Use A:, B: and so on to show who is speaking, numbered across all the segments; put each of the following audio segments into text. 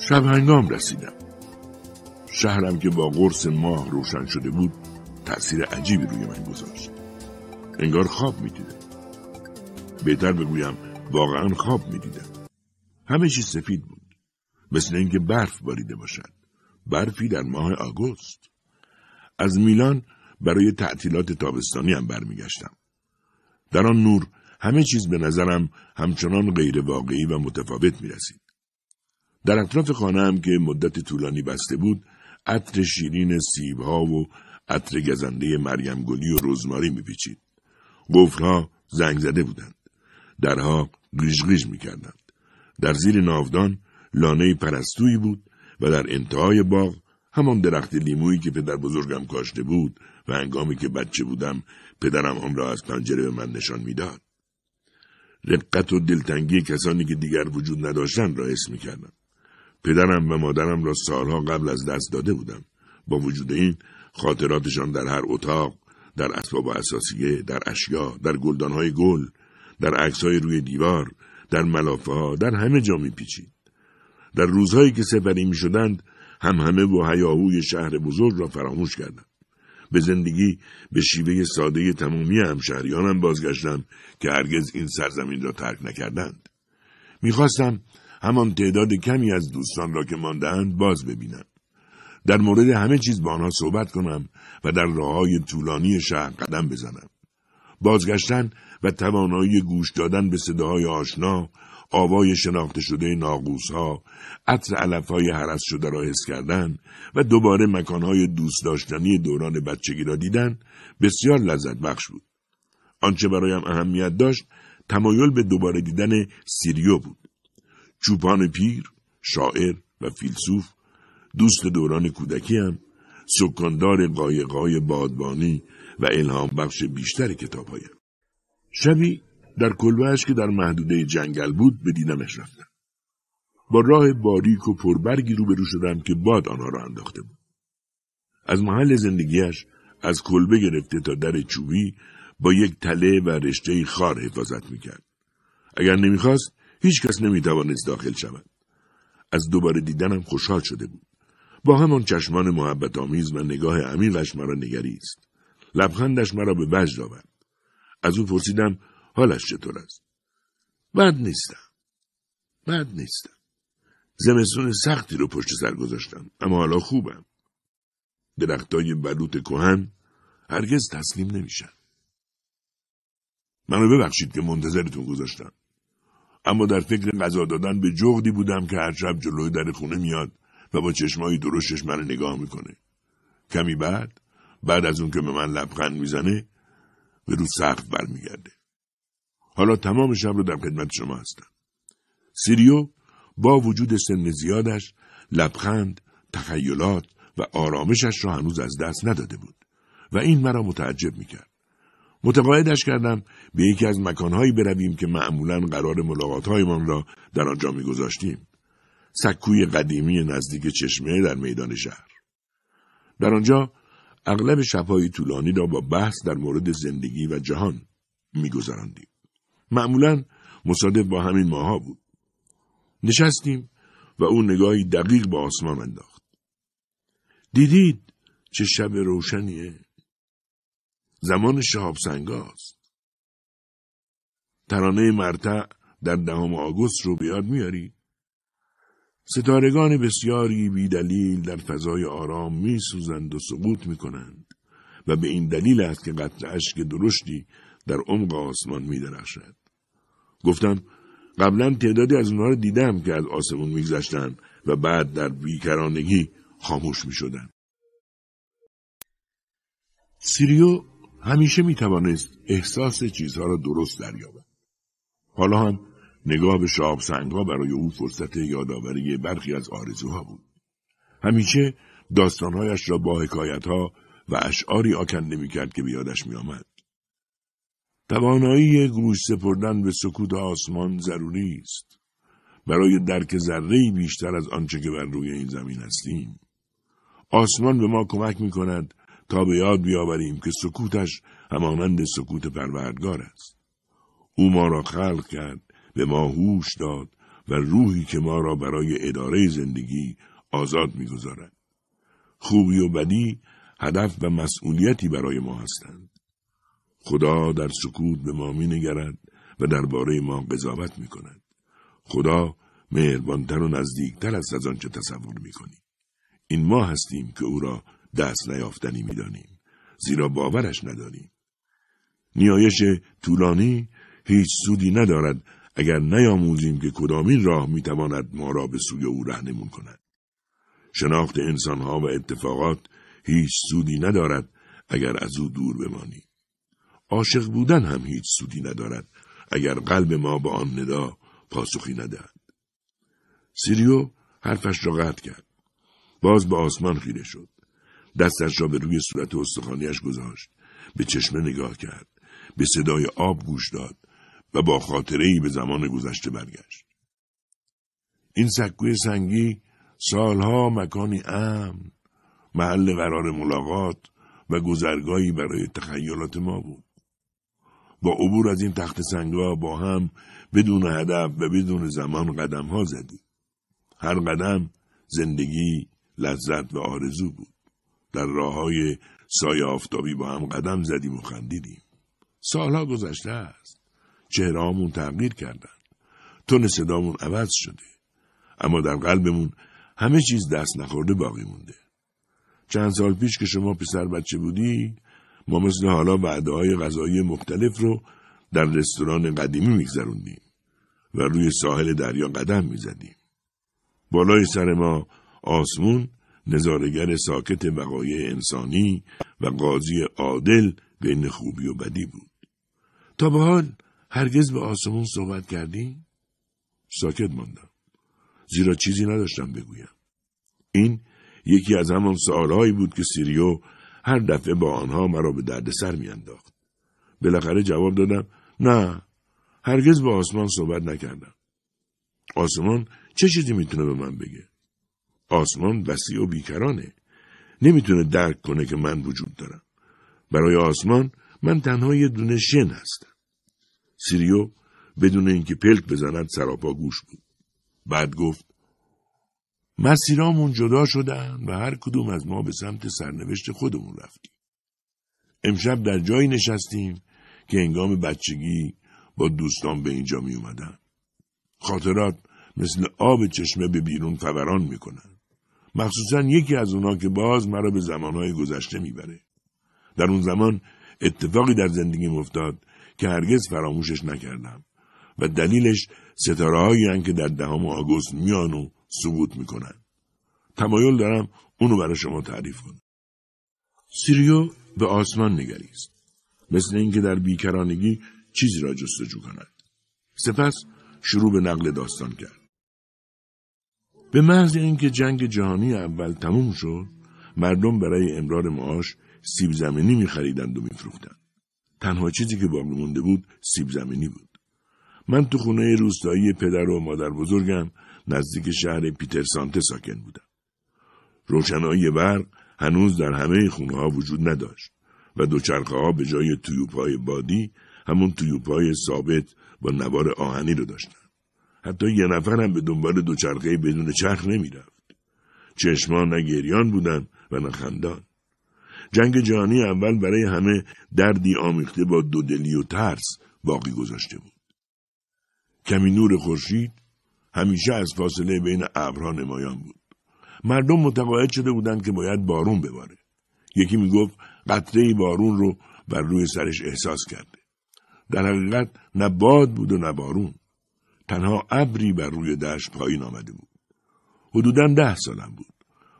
A: شب هنگام رسیدم شهرم که با قرص ماه روشن شده بود تأثیر عجیبی روی من گذاشت انگار خواب میدیدم بهتر بگویم واقعا خواب میدیدم همه چیز سفید بود مثل اینکه برف باریده باشد برفی در ماه آگوست از میلان برای تعطیلات تابستانی هم برمیگشتم در آن نور همه چیز به نظرم همچنان غیر واقعی و متفاوت می رسید. در اطراف خانه هم که مدت طولانی بسته بود عطر شیرین ها و عطر گزنده مریم گلی و رزماری میپیچید گفتها زنگ زده بودند درها می میکردند در زیر ناودان لانه پرستویی بود و در انتهای باغ همان درخت لیمویی که پدر بزرگم کاشته بود و انگامی که بچه بودم پدرم آن را از پنجره به من نشان میداد رقت و دلتنگی کسانی که دیگر وجود نداشتند را می میکردم پدرم و مادرم را سالها قبل از دست داده بودم. با وجود این خاطراتشان در هر اتاق، در اسباب و اساسیه، در اشیا، در گلدانهای گل، در عکسهای روی دیوار، در ملافه ها، در همه جا میپیچید. در روزهایی که سپری می شدند، هم همه و هیاهوی شهر بزرگ را فراموش کردم. به زندگی به شیوه ساده تمامی همشهریانم بازگشتم که هرگز این سرزمین را ترک نکردند. میخواستم همان تعداد کمی از دوستان را که ماندهاند باز ببینم. در مورد همه چیز با آنها صحبت کنم و در راههای طولانی شهر قدم بزنم. بازگشتن و توانایی گوش دادن به صداهای آشنا، آوای شناخته شده ناقوس ها، عطر علف های حرس شده را حس کردن و دوباره مکانهای دوست داشتنی دوران بچگی را دیدن بسیار لذت بخش بود. آنچه برایم اهمیت داشت تمایل به دوباره دیدن سیریو بود. چوپان پیر، شاعر و فیلسوف، دوست دوران کودکی هم، سکاندار قایقای بادبانی و الهام بخش بیشتر کتاب شبی در کلبهش که در محدوده جنگل بود به دیدنش رفتم. با راه باریک و پربرگی روبرو شدم که باد آنها را انداخته بود. از محل زندگیش از کلبه گرفته تا در چوبی با یک تله و رشته خار حفاظت میکرد. اگر نمیخواست هیچ کس نمی توانست داخل شود. از دوباره دیدنم خوشحال شده بود. با همان چشمان محبت آمیز و نگاه عمیقش مرا نگری است. لبخندش مرا به وجد آورد. از او پرسیدم حالش چطور است؟ بد نیستم. بد نیستم. زمستون سختی رو پشت سر گذاشتم اما حالا خوبم. درختای بلوط کوهن هرگز تسلیم نمیشن. منو ببخشید که منتظرتون گذاشتم. اما در فکر غذا دادن به جغدی بودم که هر شب جلوی در خونه میاد و با چشمایی درشتش من نگاه میکنه کمی بعد بعد از اون که به من لبخند میزنه به رو سخت برمیگرده حالا تمام شب رو در خدمت شما هستم سیریو با وجود سن زیادش لبخند تخیلات و آرامشش را هنوز از دست نداده بود و این مرا متعجب میکرد متقاعدش کردم به یکی از مکانهایی برویم که معمولا قرار ملاقاتهایمان را در آنجا میگذاشتیم سکوی قدیمی نزدیک چشمه در میدان شهر در آنجا اغلب شبهای طولانی را با بحث در مورد زندگی و جهان میگذراندیم معمولا مصادف با همین ماها بود نشستیم و او نگاهی دقیق به آسمان انداخت دیدید چه شب روشنیه زمان شهاب است. ترانه مرتع در دهم آگوست رو بیاد میاری؟ ستارگان بسیاری دلیل در فضای آرام می سوزند و سقوط می کنند و به این دلیل است که قطع اشک درشتی در عمق آسمان می درخشد. گفتم قبلا تعدادی از اونها رو دیدم که از آسمون میگذشتند و بعد در بیکرانگی خاموش می شدن. سیریو همیشه می توانست احساس چیزها را درست دریابد. حالا هم نگاه به شاب ها برای او فرصت یادآوری برخی از آرزوها بود. همیشه داستانهایش را با حکایتها و اشعاری آکنده میکرد که بیادش یادش آمد. توانایی گروش سپردن به سکوت آسمان ضروری است برای درک ذره بیشتر از آنچه که بر روی این زمین هستیم آسمان به ما کمک می کند تا به یاد بیاوریم که سکوتش همانند سکوت پروردگار است او ما را خلق کرد به ما هوش داد و روحی که ما را برای اداره زندگی آزاد میگذارد خوبی و بدی هدف و مسئولیتی برای ما هستند خدا در سکوت به ما مینگرد و درباره ما قضاوت می خدا مهربانتر و نزدیکتر است از آنچه تصور میکنیم. این ما هستیم که او را دست نیافتنی میدانیم زیرا باورش نداریم نیایش طولانی هیچ سودی ندارد اگر نیاموزیم که کدامین راه میتواند ما را به سوی او رهنمون کند شناخت انسانها و اتفاقات هیچ سودی ندارد اگر از او دور بمانیم عاشق بودن هم هیچ سودی ندارد اگر قلب ما به آن ندا پاسخی ندهد سیریو حرفش را قطع کرد باز به آسمان خیره شد دستش را به روی صورت استخانیش گذاشت به چشمه نگاه کرد به صدای آب گوش داد و با خاطره ای به زمان گذشته برگشت این سکوی سنگی سالها مکانی امن محل قرار ملاقات و گذرگاهی برای تخیلات ما بود با عبور از این تخت سنگا با هم بدون هدف و بدون زمان قدم ها زدیم هر قدم زندگی لذت و آرزو بود در راه های سای آفتابی با هم قدم زدیم و خندیدیم. سالها گذشته است. هامون تغییر کردن. تون صدامون عوض شده. اما در قلبمون همه چیز دست نخورده باقی مونده. چند سال پیش که شما پسر بچه بودی ما مثل حالا وعده های غذایی مختلف رو در رستوران قدیمی میگذروندیم و روی ساحل دریا قدم میزدیم. بالای سر ما آسمون نظارگر ساکت وقایع انسانی و قاضی عادل بین خوبی و بدی بود. تا به حال هرگز به آسمون صحبت کردی؟ ساکت ماندم. زیرا چیزی نداشتم بگویم. این یکی از همان سآلهایی بود که سیریو هر دفعه با آنها مرا به دردسر میانداخت. بالاخره جواب دادم نه هرگز با آسمان صحبت نکردم. آسمان چه چیزی میتونه به من بگه؟ آسمان وسیع و بیکرانه. نمیتونه درک کنه که من وجود دارم. برای آسمان من تنها یه دونه شن هستم. سیریو بدون اینکه پلک بزند سراپا گوش بود. بعد گفت مسیرامون جدا شدن و هر کدوم از ما به سمت سرنوشت خودمون رفتیم. امشب در جایی نشستیم که انگام بچگی با دوستان به اینجا می اومدن. خاطرات مثل آب چشمه به بیرون فوران میکنن. مخصوصا یکی از اونا که باز مرا به زمانهای گذشته میبره در اون زمان اتفاقی در زندگیم افتاد که هرگز فراموشش نکردم و دلیلش ستاره هایی که در دهم آگوست میان و سقوط میکنن تمایل دارم اونو برای شما تعریف کنم سیریو به آسمان نگریست مثل اینکه در بیکرانگی چیزی را جستجو کند سپس شروع به نقل داستان کرد به محض اینکه جنگ جهانی اول تموم شد مردم برای امرار معاش سیب زمینی میخریدند و میفروختند تنها چیزی که باقی مونده بود سیب زمینی بود من تو خونه روستایی پدر و مادر بزرگم نزدیک شهر پیترسانته ساکن بودم روشنایی برق هنوز در همه خونه ها وجود نداشت و دوچرخه ها به جای تویوپ بادی همون تویوپ های ثابت با نوار آهنی رو داشتند حتی یه نفرم به دنبال دوچرخه بدون چرخ نمیرفت چشمان نه گریان بودن و نخندان. جنگ جهانی اول برای همه دردی آمیخته با دودلی و ترس باقی گذاشته بود کمی نور خورشید همیشه از فاصله بین ابرها نمایان بود مردم متقاعد شده بودند که باید بارون بباره یکی میگفت قطره بارون رو بر روی سرش احساس کرده در حقیقت نه باد بود و نه بارون تنها ابری بر روی دشت پایین آمده بود. حدودا ده سالم بود.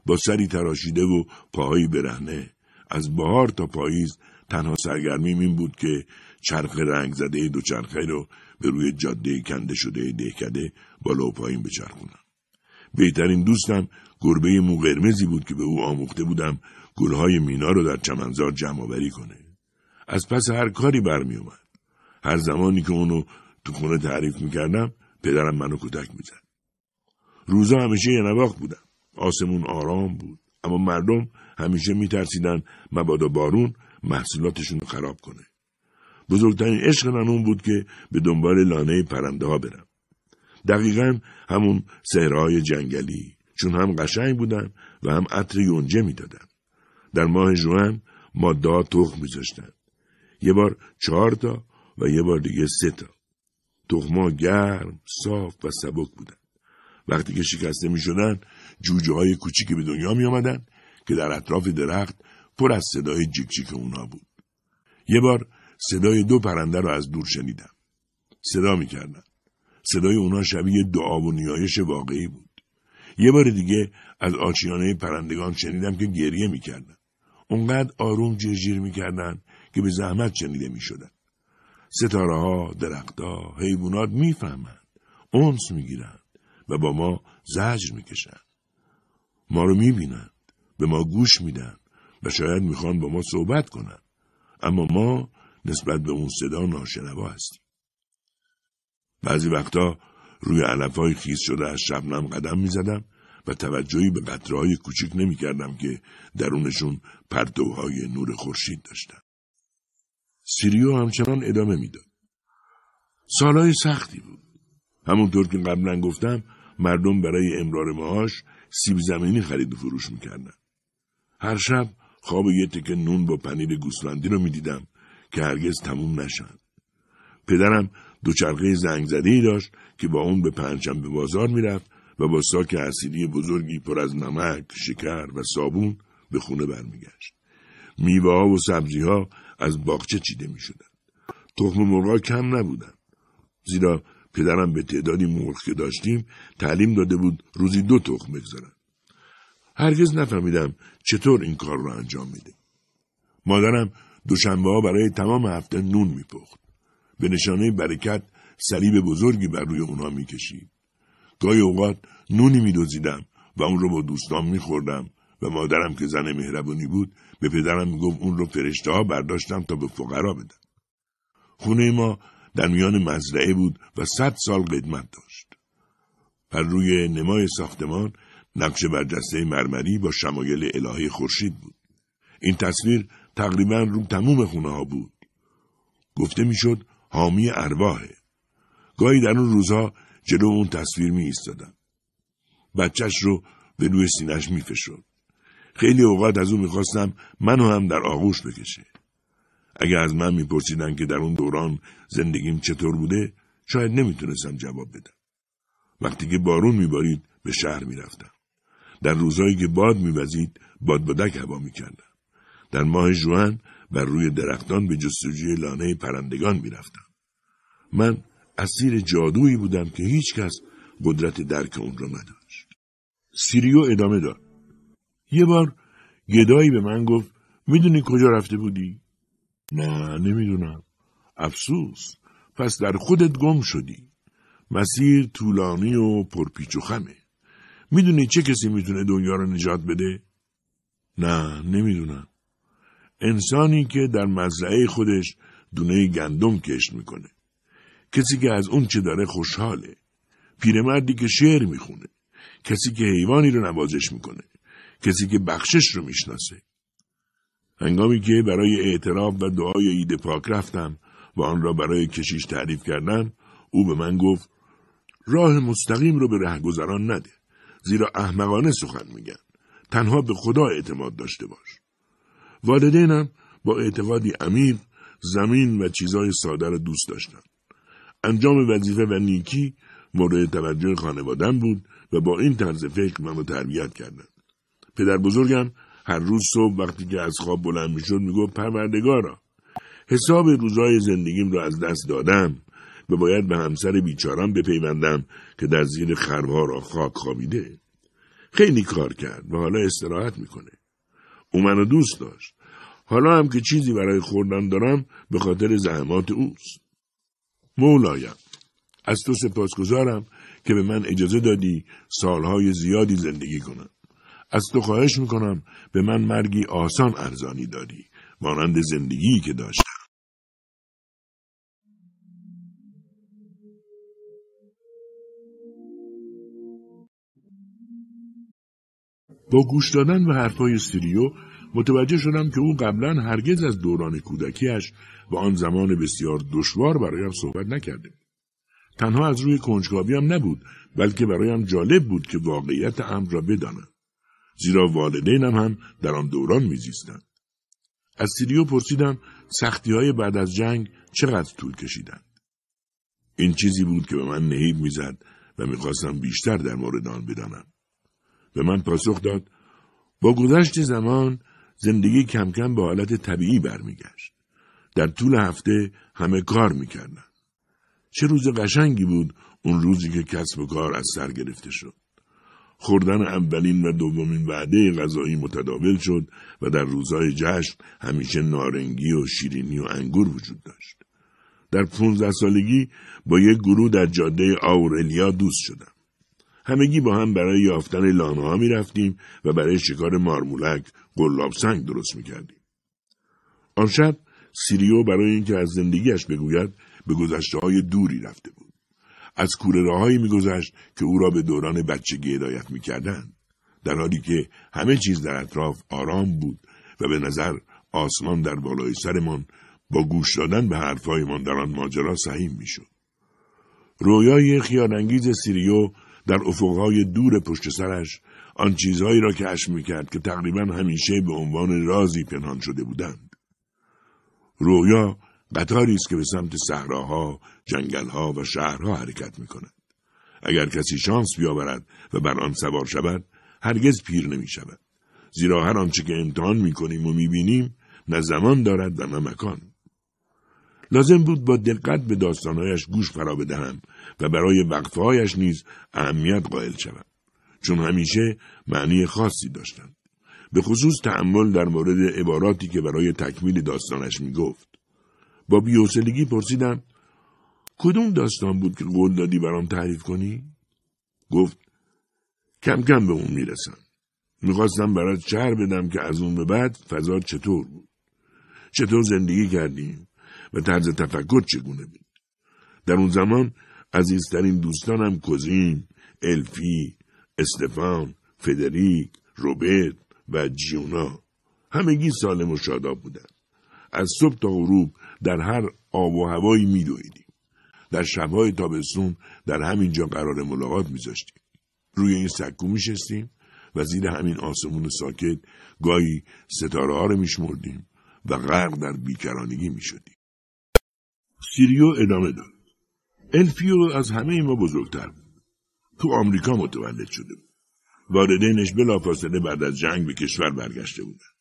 A: با سری تراشیده و پاهایی برهنه از بهار تا پاییز تنها سرگرمیم این بود که چرخ رنگ زده چرخه رو به روی جاده کنده شده دهکده بالا و پایین بچرخونم. بهترین دوستم گربه مو قرمزی بود که به او آموخته بودم گلهای مینا رو در چمنزار جمع آوری کنه. از پس هر کاری برمی هر زمانی که اونو تو خونه تعریف میکردم پدرم منو کودک میزد روزا همیشه یه نواخت بودم آسمون آرام بود اما مردم همیشه میترسیدن مبادا بارون محصولاتشون رو خراب کنه بزرگترین عشق من اون بود که به دنبال لانه پرنده ها برم دقیقا همون سهرهای جنگلی چون هم قشنگ بودن و هم عطر یونجه میدادن در ماه جوان ماده ها تخم میذاشتن یه بار چهار تا و یه بار دیگه سه تا تخما گرم، صاف و سبک بودند. وقتی که شکسته می شدن، جوجه های کوچیکی به دنیا می آمدن که در اطراف درخت پر از صدای جیکجیک اونا بود. یه بار صدای دو پرنده رو از دور شنیدم. صدا می کردن. صدای اونا شبیه دعا و نیایش واقعی بود. یه بار دیگه از آشیانه پرندگان شنیدم که گریه میکردن. اونقدر آروم جرجیر میکردن که به زحمت شنیده شدن. ستاره ها، درختها، حیوانات میفهمند، اونس میگیرند و با ما زجر میکشند. ما رو میبینند، به ما گوش میدن و شاید میخوان با ما صحبت کنند. اما ما نسبت به اون صدا ناشنوا هستیم. بعضی وقتا روی علف های خیز شده از شبنم قدم میزدم و توجهی به قطره های کوچیک نمیکردم که درونشون پرتوهای نور خورشید داشتن. سیریو همچنان ادامه میداد. سالهای سختی بود. همونطور که قبلا گفتم مردم برای امرار معاش سیب زمینی خرید و فروش میکردن. هر شب خواب یه تکه نون با پنیر گوسفندی رو میدیدم که هرگز تموم نشند پدرم دوچرخه زنگ زده ای داشت که با اون به به بازار میرفت و با ساک اسیدی بزرگی پر از نمک، شکر و صابون به خونه برمیگشت. میوه ها و سبزی ها از باغچه چیده می شدن. تخم مرغا کم نبودن. زیرا پدرم به تعدادی مرغ که داشتیم تعلیم داده بود روزی دو تخم بگذارن. هرگز نفهمیدم چطور این کار را انجام میده. مادرم دوشنبه ها برای تمام هفته نون میپخت. به نشانه برکت صلیب بزرگی بر روی اونا میکشید. گاهی اوقات نونی میدوزیدم و اون رو با دوستان میخوردم و مادرم که زن مهربونی بود به پدرم میگفت اون رو فرشته ها برداشتم تا به فقرا بدن خونه ما در میان مزرعه بود و صد سال قدمت داشت. بر روی نمای ساختمان نقش برجسته مرمری با شمایل الهه خورشید بود. این تصویر تقریبا رو تموم خونه ها بود. گفته میشد حامی ارواحه. گاهی در اون روزها جلو اون تصویر می ایستادم. بچهش رو به روی سینش می فشد. خیلی اوقات از او میخواستم منو هم در آغوش بکشه. اگر از من میپرسیدن که در اون دوران زندگیم چطور بوده شاید نمیتونستم جواب بدم. وقتی که بارون میبارید به شهر میرفتم. در روزایی که باد میوزید بادبادک هوا میکردم. در ماه جوان بر روی درختان به جستجوی لانه پرندگان میرفتم. من اسیر جادویی بودم که هیچ کس قدرت درک اون را نداشت. سیریو ادامه داد. یه بار گدایی به من گفت میدونی کجا رفته بودی؟ نه نمیدونم. افسوس. پس در خودت گم شدی. مسیر طولانی و پرپیچ و خمه. میدونی چه کسی میتونه دنیا رو نجات بده؟ نه نمیدونم. انسانی که در مزرعه خودش دونه گندم کشت میکنه. کسی که از اون چه داره خوشحاله. پیرمردی که شعر میخونه. کسی که حیوانی رو نوازش میکنه. کسی که بخشش رو میشناسه. هنگامی که برای اعتراف و دعای عید پاک رفتم و آن را برای کشیش تعریف کردم او به من گفت راه مستقیم رو به رهگذران نده زیرا احمقانه سخن میگن تنها به خدا اعتماد داشته باش والدینم با اعتقادی عمیق زمین و چیزهای ساده را دوست داشتند انجام وظیفه و نیکی مورد توجه خانوادم بود و با این طرز فکر منو تربیت کردند پدر بزرگم هر روز صبح وقتی که از خواب بلند میشد میگفت پروردگارا حساب روزای زندگیم رو از دست دادم و باید به همسر بیچارم بپیوندم که در زیر خرها را خاک خوابیده خیلی کار کرد و حالا استراحت میکنه او منو دوست داشت حالا هم که چیزی برای خوردن دارم به خاطر زحمات اوست مولایم از تو سپاسگزارم که به من اجازه دادی سالهای زیادی زندگی کنم از تو خواهش میکنم به من مرگی آسان ارزانی داری مانند زندگی که داشتم با گوش دادن به حرفهای سیریو متوجه شدم که او قبلا هرگز از دوران کودکیش و آن زمان بسیار دشوار برایم صحبت نکرده تنها از روی هم نبود بلکه برایم جالب بود که واقعیت امر را بدانم زیرا والدینم هم در آن دوران میزیستند از سیریو پرسیدم سختی های بعد از جنگ چقدر طول کشیدند این چیزی بود که به من نهیب میزد و میخواستم بیشتر در مورد آن بدانم به من پاسخ داد با گذشت زمان زندگی کم کم به حالت طبیعی برمیگشت در طول هفته همه کار میکردند چه روز قشنگی بود اون روزی که کسب و کار از سر گرفته شد خوردن اولین و دومین وعده غذایی متداول شد و در روزهای جشن همیشه نارنگی و شیرینی و انگور وجود داشت. در 15 سالگی با یک گروه در جاده آورلیا دوست شدم. همگی با هم برای یافتن لانه ها می رفتیم و برای شکار مارمولک گلاب سنگ درست می کردیم. آن شب سیریو برای اینکه از زندگیش بگوید به گذشته های دوری رفته بود. از کوره راههایی میگذشت که او را به دوران بچگی هدایت میکردند در حالی که همه چیز در اطراف آرام بود و به نظر آسمان در بالای سرمان با گوش دادن به حرفهایمان در آن ماجرا سهیم میشد رویای خیانانگیز سیریو در افقهای دور پشت سرش آن چیزهایی را کشف میکرد که تقریبا همیشه به عنوان رازی پنهان شده بودند رویا قطاری است که به سمت صحراها ها و شهرها حرکت می کند. اگر کسی شانس بیاورد و بر آن سوار شود هرگز پیر نمی شود. زیرا هر آنچه که امتحان می کنیم و می بینیم نه زمان دارد و نه مکان. لازم بود با دقت به داستانهایش گوش فرا بدهم و برای وقفهایش نیز اهمیت قائل شوم چون همیشه معنی خاصی داشتند به خصوص تعمل در مورد عباراتی که برای تکمیل داستانش میگفت با بیحوصلگی پرسیدم کدوم داستان بود که قول دادی برام تعریف کنی؟ گفت کم کم به اون میرسم. میخواستم برات شهر بدم که از اون به بعد فضا چطور بود. چطور زندگی کردیم و طرز تفکر چگونه بود. در اون زمان عزیزترین دوستانم کوزین، الفی، استفان، فدریک، روبرت و جیونا همگی سالم و شاداب بودند. از صبح تا غروب در هر آب و هوایی میدویدیم. در شبهای تابستون در همین جا قرار ملاقات میذاشتیم روی این سکو میشستیم و زیر همین آسمون ساکت گاهی ستاره ها رو میشمردیم و غرق در بیکرانگی میشدیم سیریو ادامه داد الفیو از همه ما بزرگتر بود تو آمریکا متولد شده بود والدینش بلافاصله بعد از جنگ به کشور برگشته بودند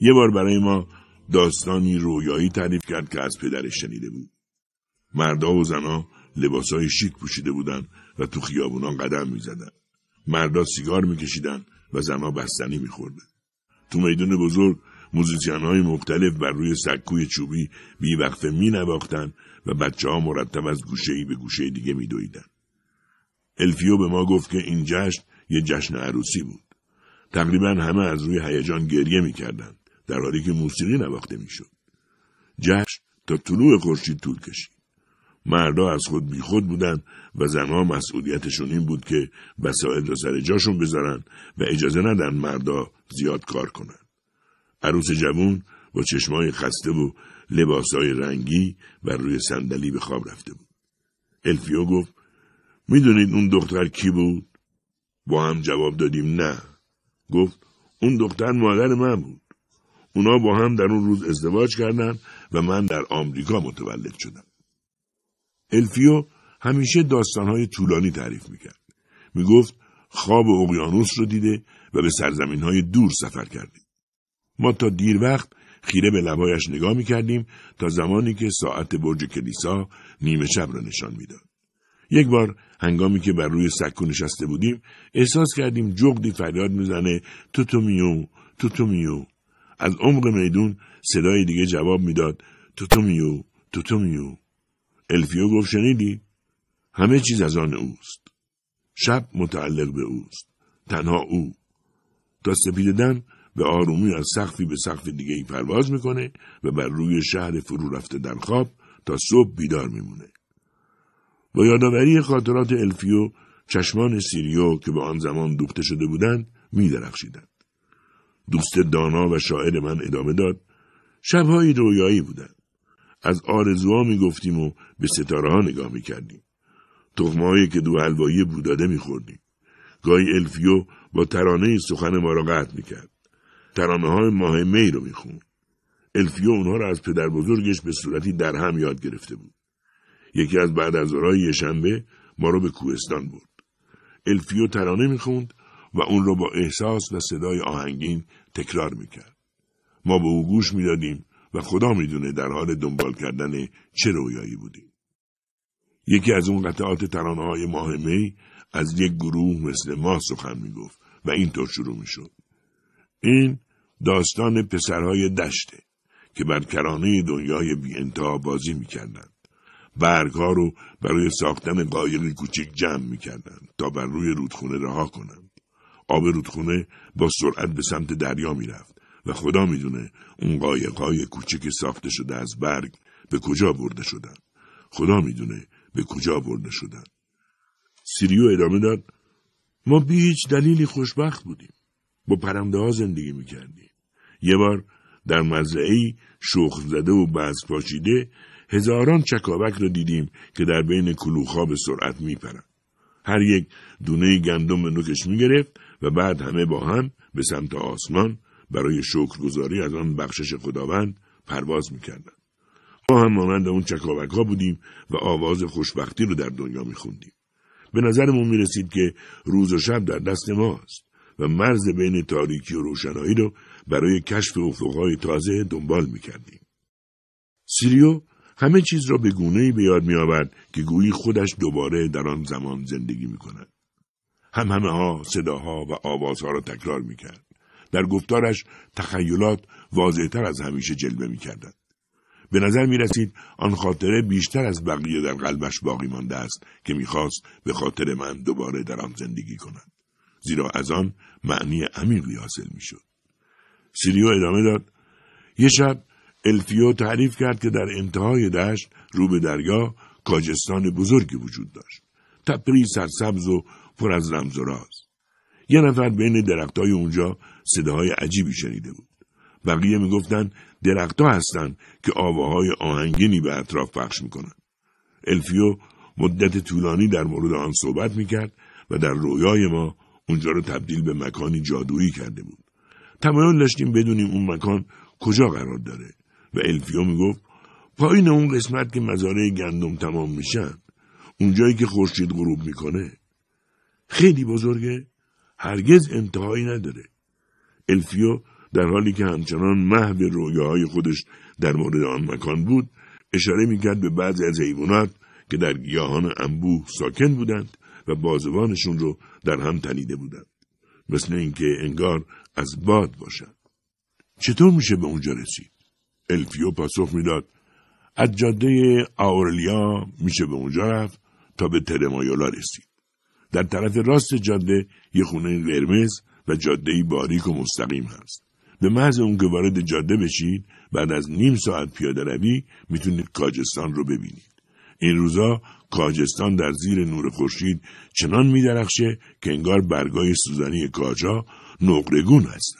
A: یه بار برای ما داستانی رویایی تعریف کرد که از پدرش شنیده بود مردا و زنا لباسهای شیک پوشیده بودند و تو خیابونا قدم میزدند مردا سیگار میکشیدند و زنها بستنی میخوردند تو میدون بزرگ موزیسین های مختلف بر روی سکوی چوبی بی وقفه می و بچه ها مرتب از گوشه ای به گوشه دیگه می دویدن. الفیو به ما گفت که این جشن یه جشن عروسی بود. تقریبا همه از روی هیجان گریه می کردن در حالی که موسیقی نواخته می شد. جشن تا طلوع خورشید طول کشید. مردا از خود بیخود بودن و زنها مسئولیتشون این بود که وسایل را سر جاشون بذارن و اجازه ندن مردا زیاد کار کنند. عروس جوون با چشمای خسته و لباسای رنگی و روی صندلی به خواب رفته بود. الفیو گفت میدونید اون دختر کی بود؟ با هم جواب دادیم نه. گفت اون دختر مادر من بود. اونا با هم در اون روز ازدواج کردند و من در آمریکا متولد شدم. الفیو همیشه داستانهای طولانی تعریف میکرد. میگفت خواب اقیانوس رو دیده و به سرزمین های دور سفر کرده ما تا دیر وقت خیره به لبایش نگاه میکردیم تا زمانی که ساعت برج کلیسا نیمه شب را نشان میداد. یک بار هنگامی که بر روی سکو نشسته بودیم احساس کردیم جغدی فریاد میزنه توتومیو توتومیو از عمق میدون صدای دیگه جواب میداد توتومیو توتومیو الفیو گفت شنیدی؟ همه چیز از آن اوست. شب متعلق به اوست. تنها او. تا دن به آرومی از سقفی به سقف دیگه ای پرواز میکنه و بر روی شهر فرو رفته در خواب تا صبح بیدار میمونه. با یادآوری خاطرات الفیو چشمان سیریو که به آن زمان دوخته شده بودند میدرخشیدند. دوست دانا و شاعر من ادامه داد شبهایی رویایی بودند. از آرزوها میگفتیم و به ستاره ها نگاه میکردیم. تخمه که دو حلوایی بوداده خوردیم. گاهی الفیو با ترانه سخن ما را قطع کرد. ترانه های ماه می رو میخوند. الفیو اونها را از پدر بزرگش به صورتی در هم یاد گرفته بود. یکی از بعد از ورای شنبه ما را به کوهستان برد. الفیو ترانه میخوند و اون را با احساس و صدای آهنگین تکرار می کرد. ما به او گوش میدادیم و خدا میدونه در حال دنبال کردن چه رویایی بودیم. یکی از اون قطعات ترانه های ماه می از یک گروه مثل ما سخن میگفت و اینطور شروع میشد. این داستان پسرهای دشته که بر کرانه دنیای بی انتها بازی میکردند. برگها رو برای ساختن قایق کوچک جمع میکردند تا بر روی رودخونه رها کنند. آب رودخونه با سرعت به سمت دریا میرفت و خدا میدونه اون قایقهای کوچک ساخته شده از برگ به کجا برده شدن. خدا میدونه به کجا برده شدن. سیریو ادامه داد ما بی هیچ دلیلی خوشبخت بودیم. با پرنده ها زندگی میکردیم. یه بار در مزرعی شوخ زده و بعض پاشیده هزاران چکاوک را دیدیم که در بین کلوخا به سرعت میپرند. هر یک دونه گندم به نوکش میگرفت و بعد همه با هم به سمت آسمان برای شکرگزاری از آن بخشش خداوند پرواز میکردند ما هم مانند اون چکاوک بودیم و آواز خوشبختی رو در دنیا میخوندیم به نظرمون میرسید که روز و شب در دست ماست و مرز بین تاریکی و روشنایی رو برای کشف افقهای تازه دنبال میکردیم سیریو همه چیز را به گونه‌ای به یاد میآورد که گویی خودش دوباره در آن زمان زندگی کند. هم همه ها صداها و آوازها را تکرار میکرد در گفتارش تخیلات واضحتر از همیشه جلوه می کردند. به نظر می رسید آن خاطره بیشتر از بقیه در قلبش باقی مانده است که خواست به خاطر من دوباره در آن زندگی کند. زیرا از آن معنی عمیقی حاصل می شد. سیریو ادامه داد یه شب الفیو تعریف کرد که در انتهای دشت رو به دریا کاجستان بزرگی وجود داشت. تپری سرسبز و پر از رمز و راز. یه نفر بین درختای اونجا صداهای عجیبی شنیده بود. بقیه میگفتن درختها هستند که آواهای آهنگینی به اطراف پخش میکنند. الفیو مدت طولانی در مورد آن صحبت میکرد و در رویای ما اونجا رو تبدیل به مکانی جادویی کرده بود. تمایل داشتیم بدونیم اون مکان کجا قرار داره و الفیو میگفت پایین اون قسمت که مزارع گندم تمام میشن اونجایی که خورشید غروب میکنه خیلی بزرگه هرگز انتهایی نداره الفیو در حالی که همچنان محو های خودش در مورد آن مکان بود اشاره میکرد به بعضی از حیوانات که در گیاهان انبوه ساکن بودند و بازوانشون رو در هم تنیده بودند مثل اینکه انگار از باد باشند چطور میشه به اونجا رسید الفیو پاسخ میداد از جاده آورلیا میشه به اونجا رفت تا به ترمایولا رسید در طرف راست جاده یه خونه قرمز و جادهی باریک و مستقیم هست. به محض اون که وارد جاده بشید بعد از نیم ساعت پیاده روی میتونید کاجستان رو ببینید. این روزا کاجستان در زیر نور خورشید چنان میدرخشه که انگار برگای سوزنی کاجا نقرگون هستن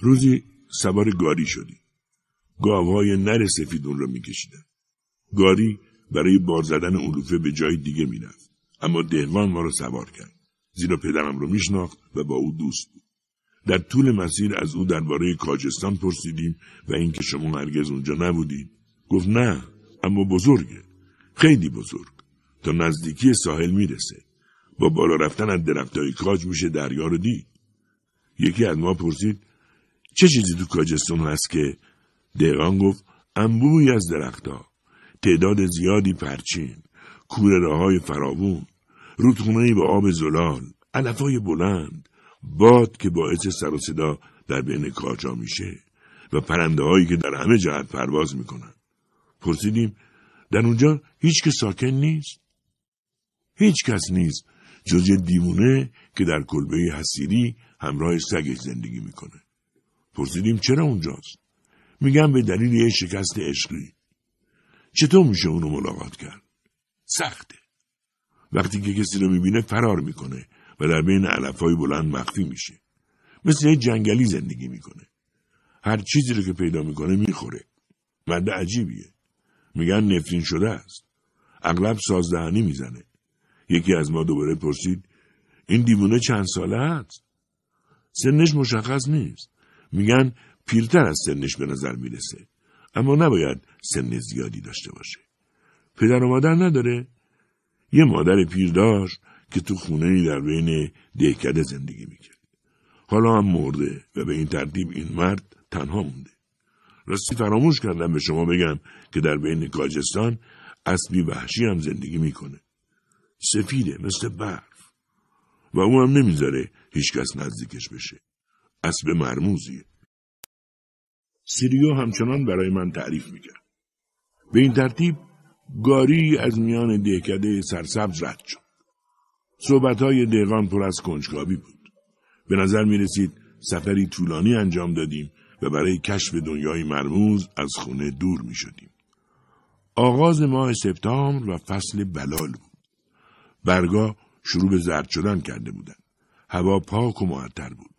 A: روزی سوار گاری شدی. گاوهای نر سفیدون رو میکشیدن. گاری برای بار زدن علوفه به جای دیگه میرفت. اما دهوان ما رو سوار کرد. زیرا پدرم رو میشناخت و با او دوست بود در طول مسیر از او درباره کاجستان پرسیدیم و اینکه شما هرگز اونجا نبودید گفت نه اما بزرگه خیلی بزرگ تا نزدیکی ساحل میرسه با بالا رفتن از درختهای کاج میشه دریا رو دید یکی از ما پرسید چه چیزی تو کاجستان هست که دهقان گفت انبوی از درختها تعداد زیادی پرچین کوره راهای فراوون رودخونهای با آب زلال علفای بلند باد که باعث سر و صدا در بین کاجا میشه و پرنده هایی که در همه جهت پرواز میکنن پرسیدیم در اونجا هیچ که ساکن نیست هیچ کس نیست جز دیوونه که در کلبه حسیری همراه سگش زندگی میکنه پرسیدیم چرا اونجاست میگم به دلیل یه شکست عشقی چطور میشه اونو ملاقات کرد سخته وقتی که کسی رو میبینه فرار میکنه و در بین های بلند مخفی میشه مثل یه جنگلی زندگی میکنه هر چیزی رو که پیدا میکنه میخوره مده عجیبیه میگن نفرین شده است اغلب سازدهنی میزنه یکی از ما دوباره پرسید این دیوونه چند ساله است سنش مشخص نیست میگن پیرتر از سنش به نظر میرسه اما نباید سن زیادی داشته باشه پدر و مادر نداره یه مادر پیر داشت که تو خونه ای در بین دهکده زندگی میکرد. حالا هم مرده و به این ترتیب این مرد تنها مونده. راستی فراموش کردم به شما بگم که در بین کاجستان اسبی وحشی هم زندگی میکنه. سفیده مثل برف. و او هم نمیذاره هیچکس نزدیکش بشه. اسب مرموزیه. سیریو همچنان برای من تعریف میکرد. به این ترتیب گاری از میان دهکده سرسبز رد شد. صحبت های پر از کنجکاوی بود. به نظر می رسید سفری طولانی انجام دادیم و برای کشف دنیای مرموز از خونه دور می شدیم. آغاز ماه سپتامبر و فصل بلال بود. برگا شروع به زرد شدن کرده بودند. هوا پاک و معطر بود.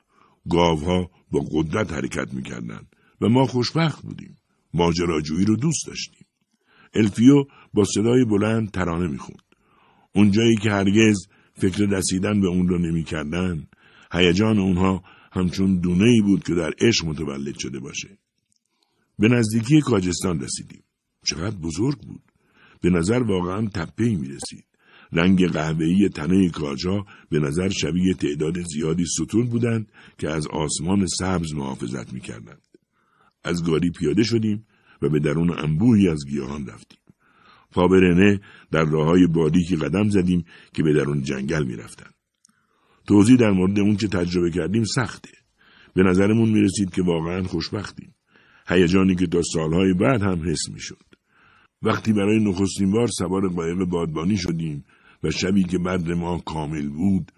A: گاوها با قدرت حرکت میکردند و ما خوشبخت بودیم. ماجراجویی رو دوست داشتیم. الفیو با صدای بلند ترانه میخوند. اونجایی که هرگز فکر رسیدن به اون را نمیکردن هیجان اونها همچون دونه ای بود که در عشق متولد شده باشه. به نزدیکی کاجستان رسیدیم. چقدر بزرگ بود. به نظر واقعا تپه ای می رسید. رنگ قهوه‌ای تنه کاجا به نظر شبیه تعداد زیادی ستون بودند که از آسمان سبز محافظت میکردند. از گاری پیاده شدیم و به درون انبوهی از گیاهان رفتیم. پابرنه در راههای های که قدم زدیم که به درون جنگل رفتن توضیح در مورد اون که تجربه کردیم سخته. به نظرمون رسید که واقعا خوشبختیم. هیجانی که تا سالهای بعد هم حس شد وقتی برای نخستین بار سوار قایق بادبانی شدیم و شبی که بعد ما کامل بود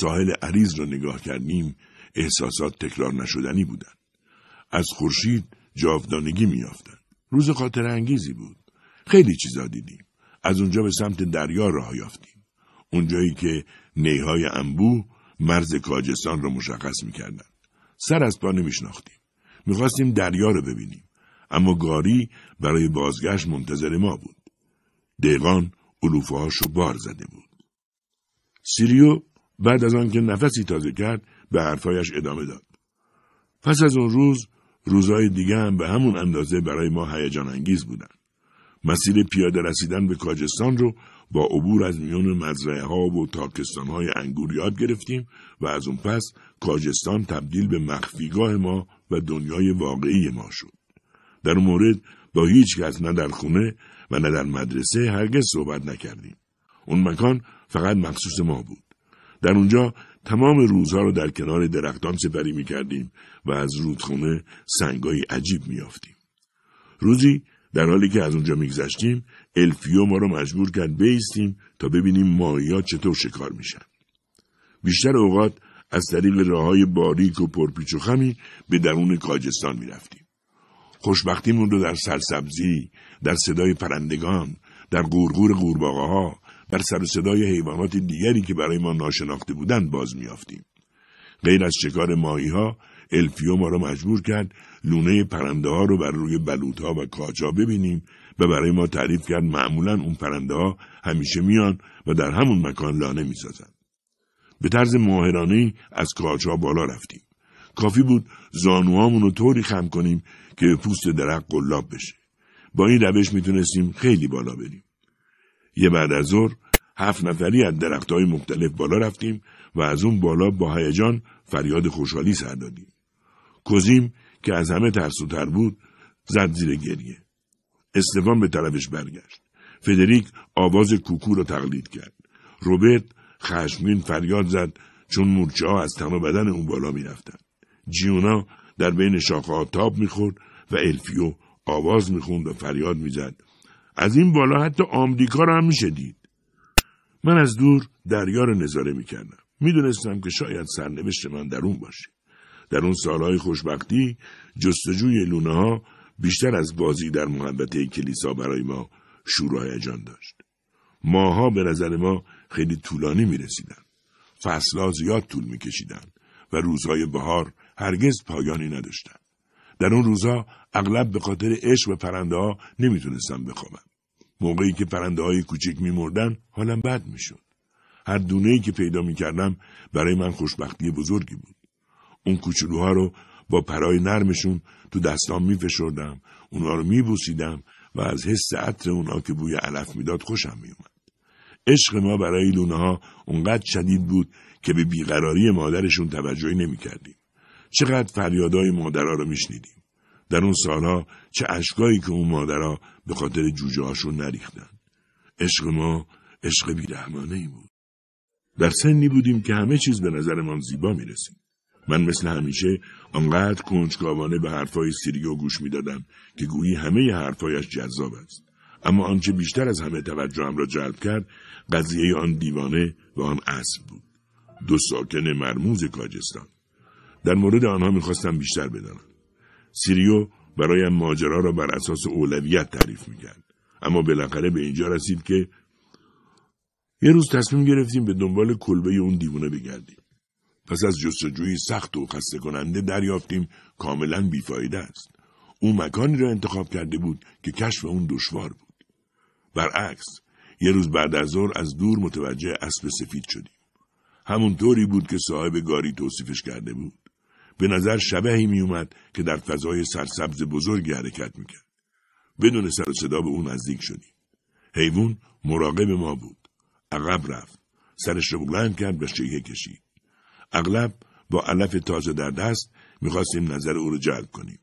A: ساحل عریض را نگاه کردیم احساسات تکرار نشدنی بودند از خورشید جاودانگی آفدن. روز خاطر انگیزی بود. خیلی چیزا دیدیم. از اونجا به سمت دریا راه یافتیم. اونجایی که نیهای انبو مرز کاجستان را مشخص میکردند. سر از پا نمیشناختیم. میخواستیم دریا رو ببینیم. اما گاری برای بازگشت منتظر ما بود. دیوان علوفهاش رو بار زده بود. سیریو بعد از آنکه نفسی تازه کرد به حرفایش ادامه داد. پس از اون روز روزهای دیگه هم به همون اندازه برای ما هیجان انگیز بودن مسیر پیاده رسیدن به کاجستان رو با عبور از میون مزرعه ها و تاکستان های انگور یاد گرفتیم و از اون پس کاجستان تبدیل به مخفیگاه ما و دنیای واقعی ما شد. در اون مورد با هیچ کس نه در خونه و نه در مدرسه هرگز صحبت نکردیم. اون مکان فقط مخصوص ما بود. در اونجا تمام روزها رو در کنار درختان سپری می کردیم و از رودخونه سنگای عجیب میافتیم. روزی در حالی که از اونجا میگذشتیم الفیو ما رو مجبور کرد بیستیم تا ببینیم مایا چطور شکار میشن. بیشتر اوقات از طریق راهای باریک و پرپیچ و خمی به درون کاجستان میرفتیم. خوشبختیمون رو در سرسبزی، در صدای پرندگان، در گورگور قورباغه ها، در سر صدای حیوانات دیگری که برای ما ناشناخته بودند باز میافتیم. غیر از شکار ماهی الفیو ما را مجبور کرد لونه پرنده ها رو بر روی بلوط ها و کاج ببینیم و برای ما تعریف کرد معمولا اون پرنده ها همیشه میان و در همون مکان لانه میسازند. به طرز ماهرانه از کاج بالا رفتیم. کافی بود زانوهامون رو طوری خم کنیم که پوست درخت قلاب بشه. با این روش میتونستیم خیلی بالا بریم. یه بعد از ظهر هفت نفری از درخت های مختلف بالا رفتیم و از اون بالا با هیجان فریاد خوشحالی سر دادیم. کوزیم که از همه ترسوتر بود زد زیر گریه استفان به طرفش برگشت فدریک آواز کوکو را تقلید کرد روبرت خشمگین فریاد زد چون مورچه ها از تن و بدن اون بالا میرفتند جیونا در بین شاخه ها تاب میخورد و الفیو آواز میخوند و فریاد میزد از این بالا حتی آمریکا را هم می دید من از دور دریا را نظاره میکردم میدونستم که شاید سرنوشت من در اون باشه در اون سالهای خوشبختی جستجوی لونه ها بیشتر از بازی در محبت کلیسا برای ما شورای هیجان داشت. ماها به نظر ما خیلی طولانی می رسیدن. فصلها زیاد طول می کشیدن و روزهای بهار هرگز پایانی نداشتند. در اون روزها اغلب به خاطر عشق و پرنده ها نمی تونستم بخوابم. موقعی که پرنده های کوچک می مردن حالم بد می شد. هر دونه ای که پیدا می کردم برای من خوشبختی بزرگی بود. اون کوچولوها رو با پرای نرمشون تو دستام میفشردم اونا رو میبوسیدم و از حس عطر اونا که بوی علف میداد خوشم میومد عشق ما برای لونه ها اونقدر شدید بود که به بیقراری مادرشون توجهی نمیکردیم چقدر فریادای مادرها رو میشنیدیم در اون سالها چه اشکایی که اون مادرها به خاطر جوجه هاشون نریختن عشق ما عشق بیرحمانه ای بود در سنی بودیم که همه چیز به نظرمان زیبا میرسید من مثل همیشه آنقدر کنجکاوانه به حرفهای سیریو گوش میدادم که گویی همه حرفهایش جذاب است اما آنچه بیشتر از همه توجهم را جلب کرد قضیه آن دیوانه و آن اسب بود دو ساکن مرموز کاجستان در مورد آنها میخواستم بیشتر بدانم سیریو برایم ماجرا را بر اساس اولویت تعریف میکرد اما بالاخره به اینجا رسید که یه روز تصمیم گرفتیم به دنبال کلبه اون دیوانه بگردیم پس از جستجوی سخت و خسته کننده دریافتیم کاملا بیفایده است. او مکانی را انتخاب کرده بود که کشف اون دشوار بود. برعکس، یه روز بعد از ظهر از دور متوجه اسب سفید شدیم. همون طوری بود که صاحب گاری توصیفش کرده بود. به نظر شبهی می اومد که در فضای سرسبز بزرگی حرکت میکرد. بدون سر و صدا به اون نزدیک شدیم. حیوان مراقب ما بود. عقب رفت. سرش رو بلند کرد و شیهه کشید. اغلب با علف تازه در دست میخواستیم نظر او را جلب کنیم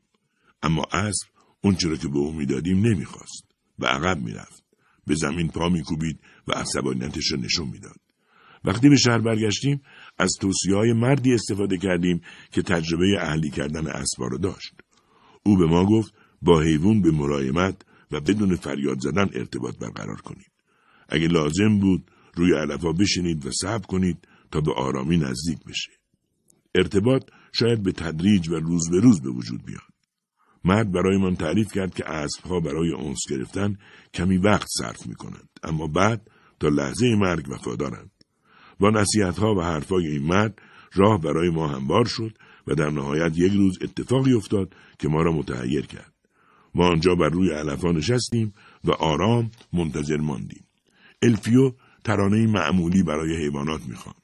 A: اما اسب اونچه را که به او میدادیم نمیخواست و عقب میرفت به زمین پا میکوبید و عصبانیتش را نشون میداد وقتی به شهر برگشتیم از توصیه های مردی استفاده کردیم که تجربه اهلی کردن اسبا را داشت او به ما گفت با حیوان به مرایمت و بدون فریاد زدن ارتباط برقرار کنید اگه لازم بود روی علفا بشینید و صبر کنید تا به آرامی نزدیک بشه. ارتباط شاید به تدریج و روز به روز به وجود بیاد. مرد من تعریف کرد که اسبها برای اونس گرفتن کمی وقت صرف می کنند. اما بعد تا لحظه مرگ وفادارند. با نصیحتها و حرفهای این مرد راه برای ما هموار شد و در نهایت یک روز اتفاقی افتاد که ما را متحیر کرد. ما آنجا بر روی علفا نشستیم و آرام منتظر ماندیم. الفیو ترانه معمولی برای حیوانات میخواد.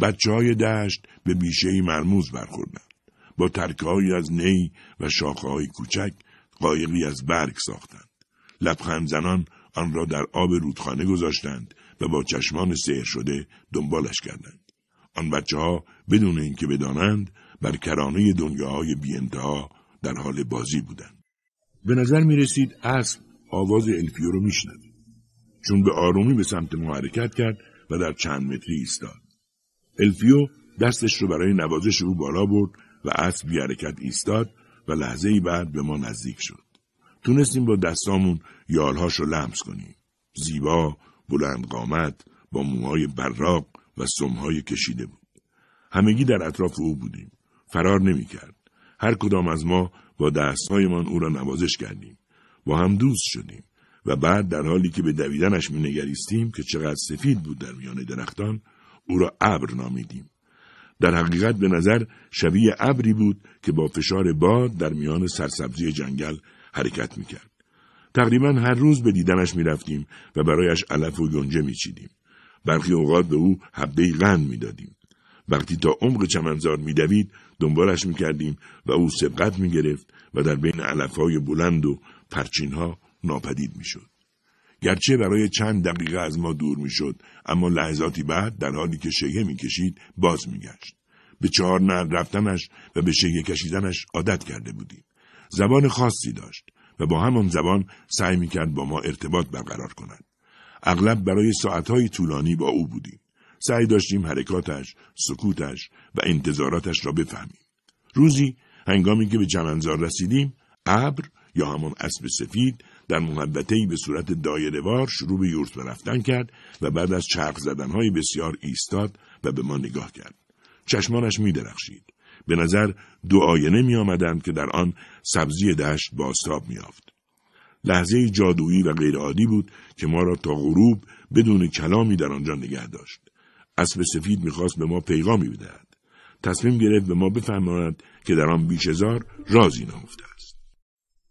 A: بچه های دشت به بیشه مرموز برخوردند. با ترکایی از نی و شاخه های کوچک قایقی از برگ ساختند. لبخند زنان آن را در آب رودخانه گذاشتند و با چشمان سهر شده دنبالش کردند. آن بچه ها بدون اینکه بدانند بر کرانه دنیاهای بی انتها در حال بازی بودند. به نظر می رسید اسب آواز الفیو رو میشنوید چون به آرومی به سمت ما حرکت کرد و در چند متری ایستاد. الفیو دستش رو برای نوازش او بالا برد و اسب بی حرکت ایستاد و لحظه ای بعد به ما نزدیک شد. تونستیم با دستامون یالهاش رو لمس کنیم. زیبا، بلند قامت، با موهای براق و سمهای کشیده بود. همگی در اطراف او بودیم. فرار نمی کرد. هر کدام از ما با دستهایمان او را نوازش کردیم. با هم دوست شدیم و بعد در حالی که به دویدنش می نگریستیم که چقدر سفید بود در میان درختان او را ابر نامیدیم در حقیقت به نظر شبیه ابری بود که با فشار باد در میان سرسبزی جنگل حرکت میکرد تقریبا هر روز به دیدنش میرفتیم و برایش علف و گنجه میچیدیم برخی اوقات به او حبهای قند میدادیم وقتی تا عمق چمنزار میدوید دنبالش میکردیم و او سبقت میگرفت و در بین علفهای بلند و پرچینها ناپدید میشد گرچه برای چند دقیقه از ما دور میشد اما لحظاتی بعد در حالی که شیه میکشید باز میگشت به چهار نر رفتنش و به شیه کشیدنش عادت کرده بودیم زبان خاصی داشت و با همان زبان سعی میکرد با ما ارتباط برقرار کند اغلب برای ساعتهای طولانی با او بودیم سعی داشتیم حرکاتش سکوتش و انتظاراتش را بفهمیم روزی هنگامی که به چمنزار رسیدیم ابر یا همان اسب سفید در محبتهای به صورت دایرهوار شروع به یورت رفتن کرد و بعد از چرخ زدنهای بسیار ایستاد و به ما نگاه کرد. چشمانش می درخشید. به نظر دو آینه می آمدند که در آن سبزی دشت باستاب می آفد. لحظه جادویی و غیرعادی بود که ما را تا غروب بدون کلامی در آنجا نگه داشت. اسب سفید میخواست به ما پیغامی بدهد. تصمیم گرفت به ما بفهماند که در آن بیشهزار رازی نهفته است.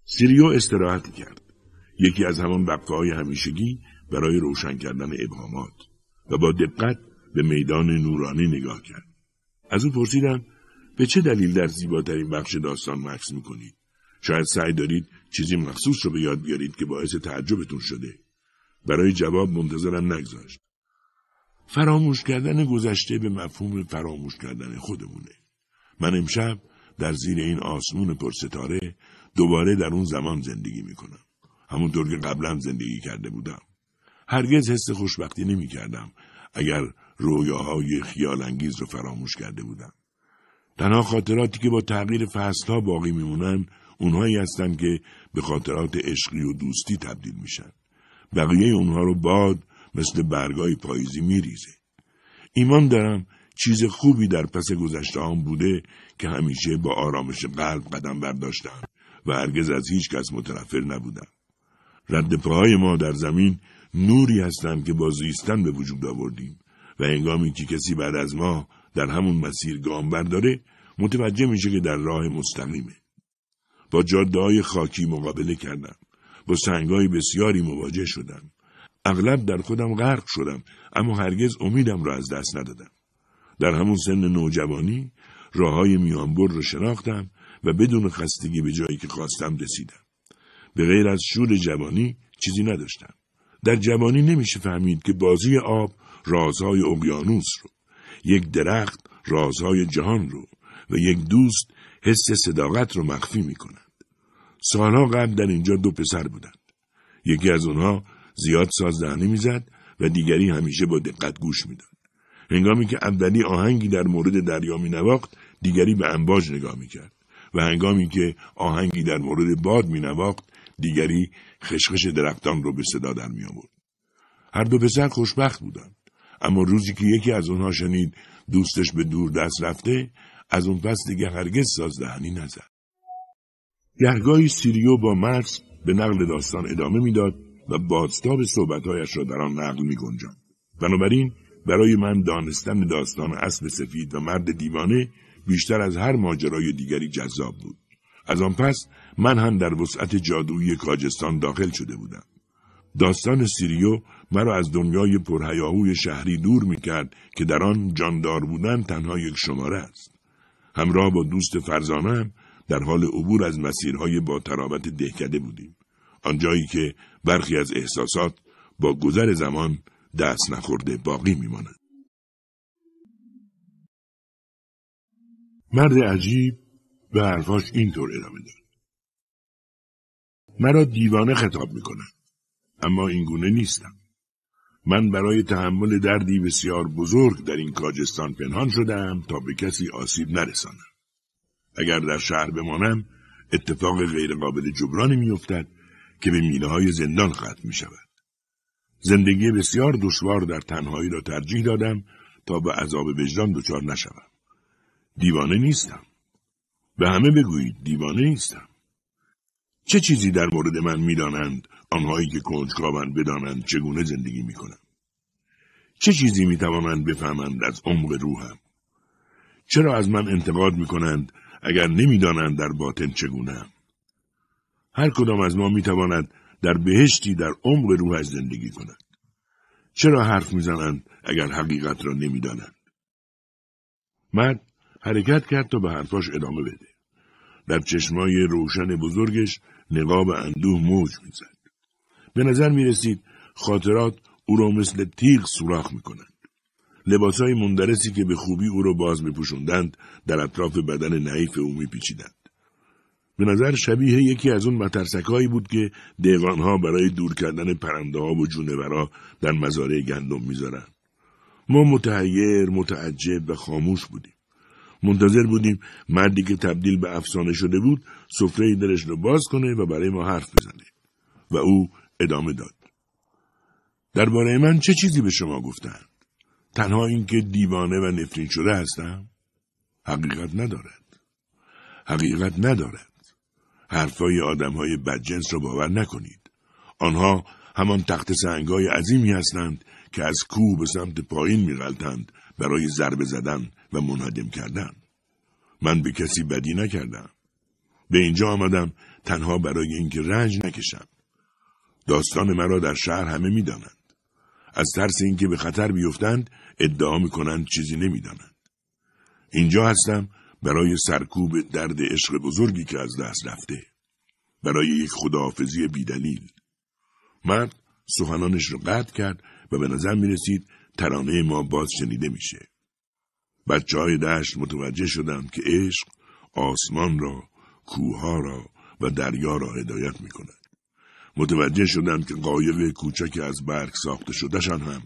A: سیریو استراحت کرد. یکی از همان وقفه های همیشگی برای روشن کردن ابهامات و با دقت به میدان نورانی نگاه کرد. از او پرسیدم به چه دلیل در زیباترین بخش داستان مکس میکنید؟ شاید سعی دارید چیزی مخصوص رو به یاد بیارید که باعث تعجبتون شده. برای جواب منتظرم نگذاشت. فراموش کردن گذشته به مفهوم فراموش کردن خودمونه. من امشب در زیر این آسمون پرستاره دوباره در اون زمان زندگی میکنم. همونطور که قبلا زندگی کرده بودم. هرگز حس خوشبختی نمی کردم اگر رویاهای خیال انگیز رو فراموش کرده بودم. تنها خاطراتی که با تغییر فصلها باقی میمونن اونهایی هستند که به خاطرات عشقی و دوستی تبدیل میشن. بقیه اونها رو باد مثل برگای پاییزی میریزه. ایمان دارم چیز خوبی در پس گذشته هم بوده که همیشه با آرامش قلب قدم برداشتم و هرگز از هیچ کس متنفر نبودم. رد پاهای ما در زمین نوری هستند که با زیستن به وجود آوردیم و هنگامی که کسی بعد از ما در همون مسیر گام برداره متوجه میشه که در راه مستقیمه با جاده های خاکی مقابله کردم با سنگای بسیاری مواجه شدم اغلب در خودم غرق شدم اما هرگز امیدم را از دست ندادم در همون سن نوجوانی راه های میانبر را شناختم و بدون خستگی به جایی که خواستم رسیدم به غیر از شور جوانی چیزی نداشتم. در جوانی نمیشه فهمید که بازی آب رازهای اقیانوس رو، یک درخت رازهای جهان رو و یک دوست حس صداقت رو مخفی میکنند. سالها قبل در اینجا دو پسر بودند. یکی از آنها زیاد ساز میزد و دیگری همیشه با دقت گوش میداد. هنگامی که اولی آهنگی در مورد دریا می نواخت دیگری به انباج نگاه میکرد و هنگامی که آهنگی در مورد باد می دیگری خشخش درختان رو به صدا در می آورد. هر دو پسر خوشبخت بودند. اما روزی که یکی از آنها شنید دوستش به دور دست رفته از اون پس دیگه هرگز سازدهنی نزد. گهگاهی سیریو با مرس به نقل داستان ادامه میداد و بازتاب صحبتهایش را در آن نقل می گنجان. بنابراین برای من دانستن داستان اسب سفید و مرد دیوانه بیشتر از هر ماجرای دیگری جذاب بود. از آن پس من هم در وسعت جادویی کاجستان داخل شده بودم. داستان سیریو مرا از دنیای پرهیاهوی شهری دور میکرد که در آن جاندار بودن تنها یک شماره است. همراه با دوست فرزانم در حال عبور از مسیرهای با ترابط دهکده بودیم. آنجایی که برخی از احساسات با گذر زمان دست نخورده باقی میماند. مرد عجیب به حرفاش اینطور ادامه داد. مرا دیوانه خطاب کنن. اما اینگونه نیستم من برای تحمل دردی بسیار بزرگ در این کاجستان پنهان شدم تا به کسی آسیب نرسانم اگر در شهر بمانم اتفاق غیرقابل جبرانی میافتد که به میله های زندان ختم می شود. زندگی بسیار دشوار در تنهایی را ترجیح دادم تا به عذاب وجدان دچار نشوم. دیوانه نیستم. به همه بگویید دیوانه نیستم. چه چیزی در مورد من دانند آنهایی که کنجکاوند بدانند چگونه زندگی میکنم چه چیزی میتوانند بفهمند از عمق روحم چرا از من انتقاد کنند اگر نمیدانند در باطن چگونه هر کدام از ما میتواند در بهشتی در عمق روحش زندگی کند چرا حرف میزنند اگر حقیقت را نمیدانند مرد حرکت کرد تا به حرفاش ادامه بده در چشمای روشن بزرگش نقاب اندوه موج میزد. به نظر می رسید خاطرات او را مثل تیغ سوراخ می کنند. لباس های مندرسی که به خوبی او را باز میپوشوندند در اطراف بدن نعیف او میپیچیدند. به نظر شبیه یکی از اون مترسکایی بود که دیوانها برای دور کردن پرنده ها و جونورا در مزاره گندم میذارند. ما متحیر، متعجب و خاموش بودیم. منتظر بودیم مردی که تبدیل به افسانه شده بود سفره درش رو باز کنه و برای ما حرف بزنه و او ادامه داد درباره من چه چیزی به شما گفتند تنها اینکه دیوانه و نفرین شده هستم حقیقت ندارد حقیقت ندارد حرفهای آدمهای بدجنس را باور نکنید آنها همان تخت سنگهای عظیمی هستند که از کوه به سمت پایین میغلطند برای ضربه زدن و منهدم کردم من به کسی بدی نکردم. به اینجا آمدم تنها برای اینکه رنج نکشم. داستان مرا در شهر همه میدانند. از ترس اینکه به خطر بیفتند ادعا میکنند چیزی نمیدانند. اینجا هستم برای سرکوب درد عشق بزرگی که از دست رفته. برای یک خداحافظی بیدلیل. مرد سخنانش را قطع کرد و به نظر می رسید ترانه ما باز شنیده میشه. بچه های دشت متوجه شدند که عشق آسمان را، ها را و دریا را هدایت می کند. متوجه شدم که قایق کوچک از برگ ساخته شدهشان هم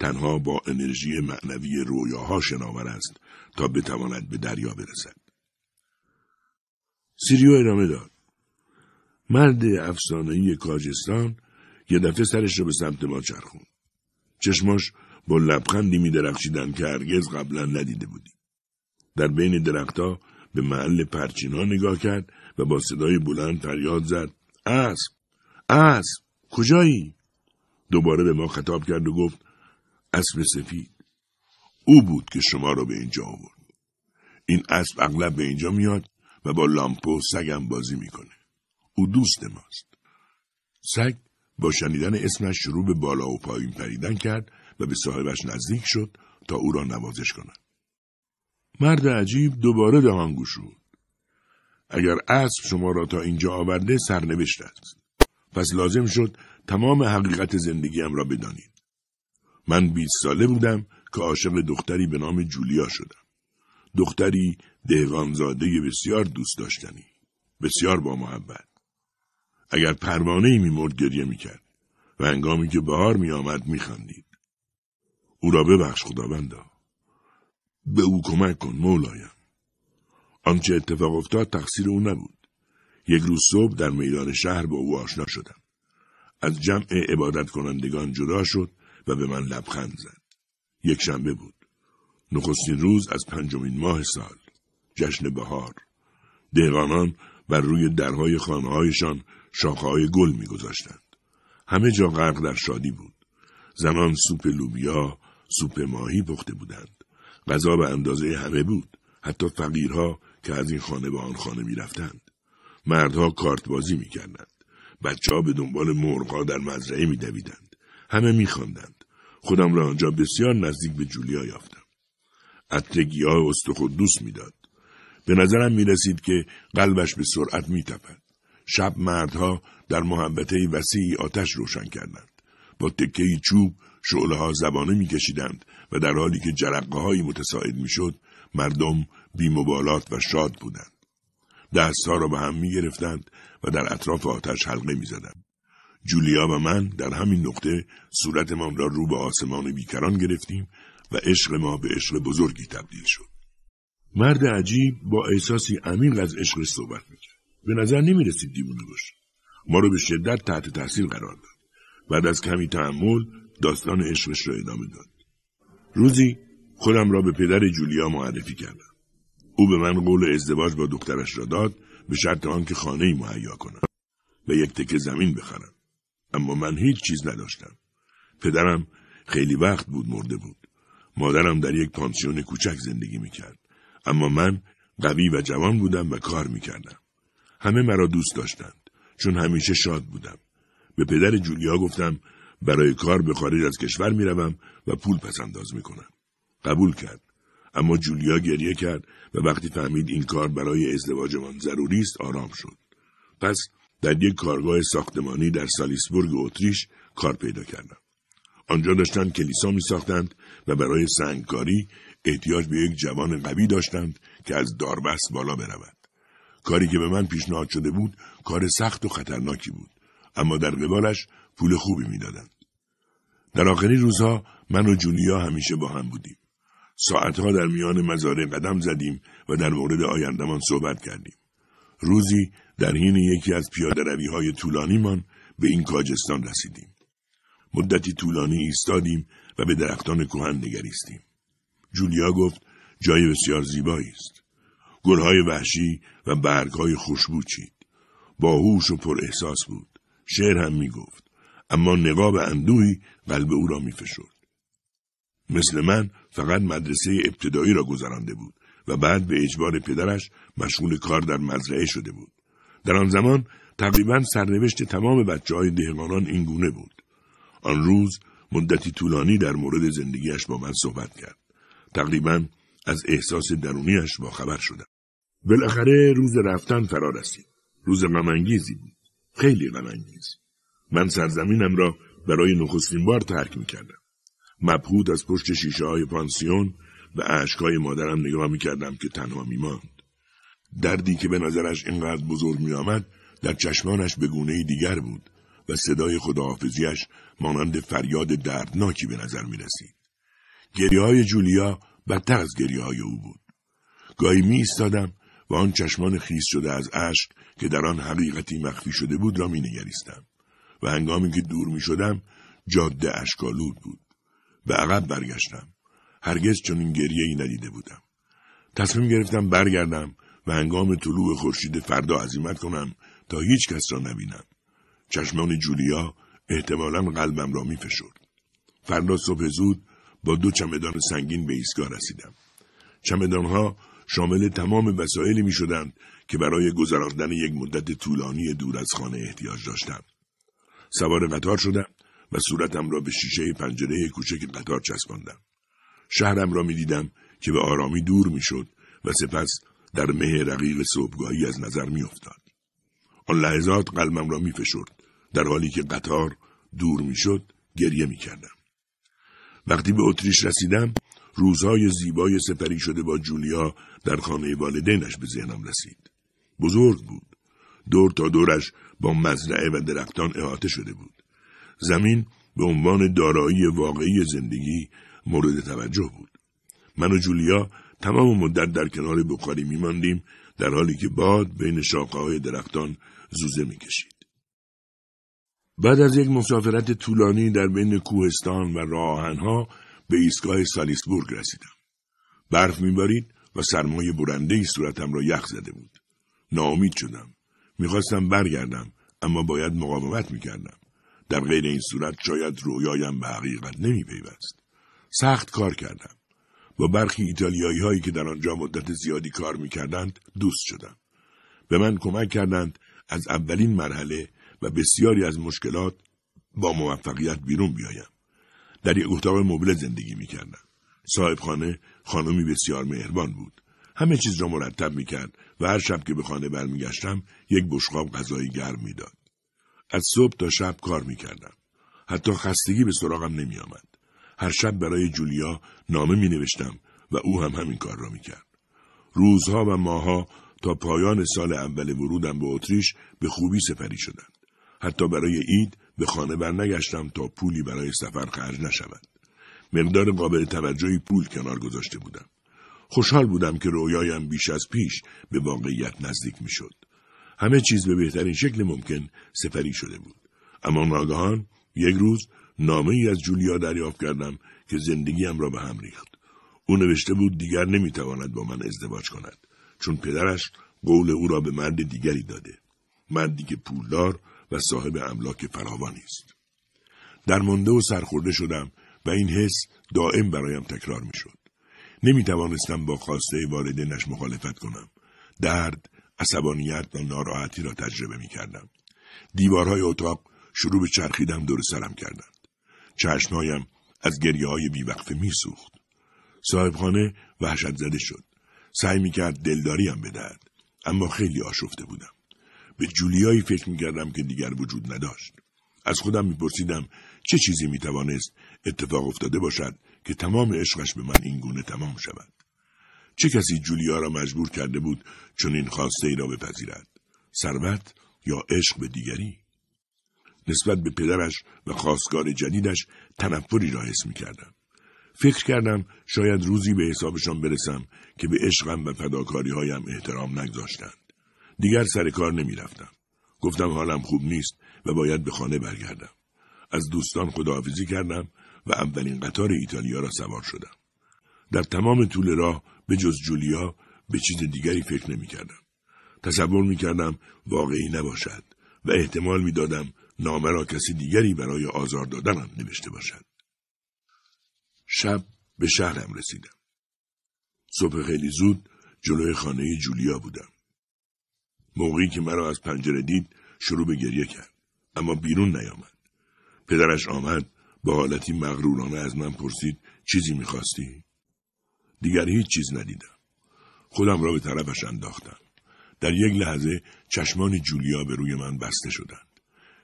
A: تنها با انرژی معنوی ها شناور است تا بتواند به دریا برسد. سیریو ادامه داد. مرد افسانهای کاجستان یه دفعه سرش را به سمت ما چرخوند. چشماش با لبخندی می درخشیدن که هرگز قبلا ندیده بودیم. در بین درختها به محل پرچینا نگاه کرد و با صدای بلند فریاد زد اسب اسب کجایی دوباره به ما خطاب کرد و گفت اسب سفید او بود که شما را به اینجا آورد این اسب اغلب به اینجا میاد و با لامپو سگم بازی میکنه او دوست ماست سگ با شنیدن اسمش شروع به بالا و پایین پریدن کرد و به صاحبش نزدیک شد تا او را نوازش کند. مرد عجیب دوباره دهان شد اگر اسب شما را تا اینجا آورده سرنوشت است. پس لازم شد تمام حقیقت زندگیم را بدانید. من بیست ساله بودم که عاشق دختری به نام جولیا شدم. دختری دهقانزاده بسیار دوست داشتنی. بسیار با محبت. اگر پروانه ای می مرد گریه می کرد و انگامی که بهار می آمد می خندید. او را ببخش خداوندا به او کمک کن مولایم آنچه اتفاق افتاد تقصیر او نبود یک روز صبح در میدان شهر با او آشنا شدم از جمع عبادت کنندگان جدا شد و به من لبخند زد یک شنبه بود نخستین روز از پنجمین ماه سال جشن بهار دهقانان بر روی درهای خانههایشان شاخههای گل میگذاشتند همه جا غرق در شادی بود زنان سوپ لوبیا سوپ ماهی پخته بودند. غذا به اندازه همه بود. حتی فقیرها که از این خانه به آن خانه میرفتند. مردها کارت بازی میکردند. بچه ها به دنبال مرغا در مزرعه میدویدند. همه میخواندند. خودم را آنجا بسیار نزدیک به جولیا یافتم. عطر گیاه استخود دوست میداد. به نظرم می رسید که قلبش به سرعت میتپد. شب مردها در محبته وسیعی آتش روشن کردند. با تکه چوب شعله ها زبانه میکشیدند و در حالی که جرقه هایی متساعد میشد مردم مبالات و شاد بودند. دستها را به هم می گرفتند و در اطراف آتش حلقه می زدند. جولیا و من در همین نقطه صورتمان را رو به آسمان بیکران گرفتیم و عشق ما به عشق بزرگی تبدیل شد. مرد عجیب با احساسی عمیق از عشق صحبت می کرد. به نظر نمی رسید دیوونه باشه. ما را به شدت تحت تاثیر قرار داد. بعد از کمی تحمل داستان عشقش را ادامه داد روزی خودم را به پدر جولیا معرفی کردم او به من قول ازدواج با دخترش را داد به شرط آنکه خانه ای مهیا کنم و یک تکه زمین بخرم اما من هیچ چیز نداشتم پدرم خیلی وقت بود مرده بود مادرم در یک پانسیون کوچک زندگی میکرد اما من قوی و جوان بودم و کار میکردم همه مرا دوست داشتند چون همیشه شاد بودم به پدر جولیا گفتم برای کار به خارج از کشور میروم و پول پس انداز کنم. قبول کرد. اما جولیا گریه کرد و وقتی فهمید این کار برای ازدواجمان ضروری است آرام شد. پس در یک کارگاه ساختمانی در سالیسبورگ اتریش کار پیدا کردم. آنجا داشتند کلیسا می ساختند و برای سنگکاری احتیاج به یک جوان قوی داشتند که از داربست بالا برود. کاری که به من پیشنهاد شده بود کار سخت و خطرناکی بود اما در قبالش پول خوبی میدادند. در آخرین روزها من و جولیا همیشه با هم بودیم. ساعتها در میان مزارع قدم زدیم و در مورد آیندهمان صحبت کردیم. روزی در حین یکی از پیاده روی های طولانی من به این کاجستان رسیدیم. مدتی طولانی ایستادیم و به درختان کهن نگریستیم. جولیا گفت جای بسیار زیبایی است. گلهای وحشی و برگهای خوشبو چید. باهوش و پر احساس بود. شعر هم می اما نقاب اندوهی قلب او را میفشرد مثل من فقط مدرسه ابتدایی را گذرانده بود و بعد به اجبار پدرش مشغول کار در مزرعه شده بود در آن زمان تقریبا سرنوشت تمام بچه های دهقانان این گونه بود آن روز مدتی طولانی در مورد زندگیش با من صحبت کرد تقریبا از احساس درونیش خبر شدم بالاخره روز رفتن فرا رسید روز غمانگیزی بود خیلی غمانگیزی من سرزمینم را برای نخستین بار ترک میکردم کردم. مبهود از پشت شیشه های پانسیون به عشقای مادرم نگاه میکردم که تنها می دردی که به نظرش اینقدر بزرگ می در چشمانش به گونه دیگر بود و صدای خداحافظیش مانند فریاد دردناکی به نظر می رسید. گریه های جولیا بدتر از گریه های او بود. گاهی می ایستادم و آن چشمان خیس شده از اشک که در آن حقیقتی مخفی شده بود را می و هنگامی که دور می شدم جاده اشکالود بود. به عقب برگشتم. هرگز این گریه ای ندیده بودم. تصمیم گرفتم برگردم و هنگام طلوع خورشید فردا عظیمت کنم تا هیچ کس را نبینم. چشمان جولیا احتمالا قلبم را می فشد. فردا صبح زود با دو چمدان سنگین به ایستگاه رسیدم. چمدان ها شامل تمام وسایلی می شدند که برای گذراندن یک مدت طولانی دور از خانه احتیاج داشتم. سوار قطار شدم و صورتم را به شیشه پنجره کوچک قطار چسباندم. شهرم را می دیدم که به آرامی دور می شد و سپس در مه رقیق صبحگاهی از نظر می افتاد. آن لحظات قلبم را می فشرد در حالی که قطار دور می شد گریه می کردم. وقتی به اتریش رسیدم روزهای زیبای سپری شده با جولیا در خانه والدینش به ذهنم رسید. بزرگ بود. دور تا دورش با مزرعه و درختان احاطه شده بود. زمین به عنوان دارایی واقعی زندگی مورد توجه بود. من و جولیا تمام مدت در کنار بخاری میماندیم در حالی که باد بین شاقه های درختان زوزه میکشید. بعد از یک مسافرت طولانی در بین کوهستان و راهنها به ایستگاه سالیسبورگ رسیدم. برف میبارید و سرمایه برنده ای صورتم را یخ زده بود. ناامید شدم. میخواستم برگردم اما باید مقاومت میکردم در غیر این صورت شاید رویایم به حقیقت نمیپیوست سخت کار کردم با برخی ایتالیایی هایی که در آنجا مدت زیادی کار میکردند دوست شدم به من کمک کردند از اولین مرحله و بسیاری از مشکلات با موفقیت بیرون بیایم در یک اتاق مبل زندگی میکردم صاحبخانه خانمی بسیار مهربان بود همه چیز را مرتب میکرد و هر شب که به خانه برمیگشتم یک بشقاب غذای گرم میداد. از صبح تا شب کار میکردم. حتی خستگی به سراغم نمیآمد. هر شب برای جولیا نامه می نوشتم و او هم همین کار را میکرد. روزها و ماها تا پایان سال اول ورودم به اتریش به خوبی سپری شدند. حتی برای عید به خانه برنگشتم تا پولی برای سفر خرج نشود. مقدار قابل توجهی پول کنار گذاشته بودم. خوشحال بودم که رویایم بیش از پیش به واقعیت نزدیک میشد. همه چیز به بهترین شکل ممکن سپری شده بود. اما ناگهان یک روز نامه ای از جولیا دریافت کردم که زندگیم را به هم ریخت. او نوشته بود دیگر نمیتواند با من ازدواج کند چون پدرش قول او را به مرد دیگری داده. مردی که پولدار و صاحب املاک فراوانی است. در منده و سرخورده شدم و این حس دائم برایم تکرار میشد. نمی توانستم با خواسته والدینش مخالفت کنم. درد، عصبانیت و ناراحتی را تجربه می کردم. دیوارهای اتاق شروع به چرخیدن دور سرم کردند. چشمهایم از گریه های بیوقفه می سوخت. صاحبخانه وحشت زده شد. سعی می کرد دلداریم بدهد. اما خیلی آشفته بودم. به جولیایی فکر می کردم که دیگر وجود نداشت. از خودم می پرسیدم چه چیزی می توانست اتفاق افتاده باشد که تمام عشقش به من این گونه تمام شود چه کسی جولیا را مجبور کرده بود چون این خواسته ای را بپذیرد ثروت یا عشق به دیگری نسبت به پدرش و خواستگار جدیدش تنفری را حس می کردم. فکر کردم شاید روزی به حسابشان برسم که به عشقم و فداکاری هایم احترام نگذاشتند. دیگر سر کار نمی رفتم. گفتم حالم خوب نیست و باید به خانه برگردم. از دوستان خداحافظی کردم و اولین قطار ایتالیا را سوار شدم. در تمام طول راه به جز جولیا به چیز دیگری فکر نمی کردم. تصور می کردم واقعی نباشد و احتمال می دادم نامه را کسی دیگری برای آزار دادنم نوشته باشد. شب به شهرم رسیدم. صبح خیلی زود جلوی خانه جولیا بودم. موقعی که مرا از پنجره دید شروع به گریه کرد اما بیرون نیامد. پدرش آمد با حالتی مغرورانه از من پرسید چیزی میخواستی؟ دیگر هیچ چیز ندیدم. خودم را به طرفش انداختم. در یک لحظه چشمان جولیا به روی من بسته شدند.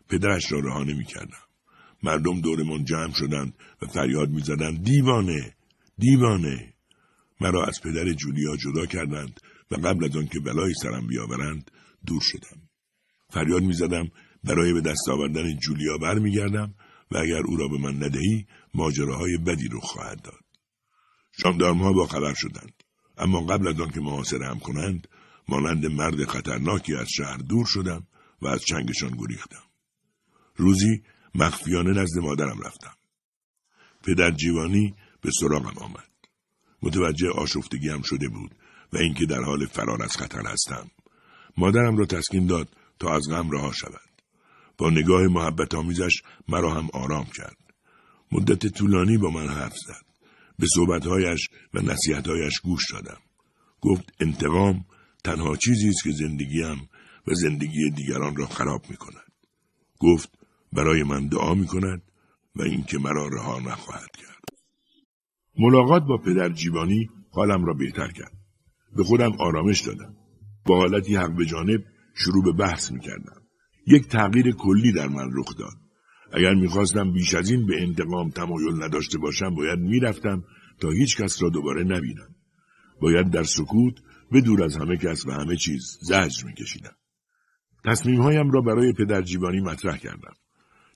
A: پدرش را رها کردم. مردم دورمان جمع شدند و فریاد میزدند دیوانه دیوانه مرا از پدر جولیا جدا کردند و قبل از آنکه بلای سرم بیاورند دور شدم فریاد میزدم برای به دست آوردن جولیا برمیگردم و اگر او را به من ندهی ماجراهای بدی رو خواهد داد ها با خبر شدند اما قبل از آنکه محاصره هم کنند مانند مرد خطرناکی از شهر دور شدم و از چنگشان گریختم روزی مخفیانه نزد مادرم رفتم پدر جیوانی به سراغم آمد متوجه آشفتگی هم شده بود و اینکه در حال فرار از خطر هستم مادرم را تسکین داد تا از غم رها شود با نگاه محبت آمیزش مرا هم آرام کرد. مدت طولانی با من حرف زد. به صحبتهایش و نصیحتهایش گوش دادم. گفت انتقام تنها چیزی است که زندگیم و زندگی دیگران را خراب می کند. گفت برای من دعا می کند و اینکه مرا رها نخواهد کرد. ملاقات با پدر جیبانی حالم را بهتر کرد. به خودم آرامش دادم. با حالتی حق به جانب شروع به بحث می کردم. یک تغییر کلی در من رخ داد اگر میخواستم بیش از این به انتقام تمایل نداشته باشم باید میرفتم تا هیچ کس را دوباره نبینم باید در سکوت به دور از همه کس و همه چیز زجر میکشیدم تصمیمهایم را برای پدرجیبانی مطرح کردم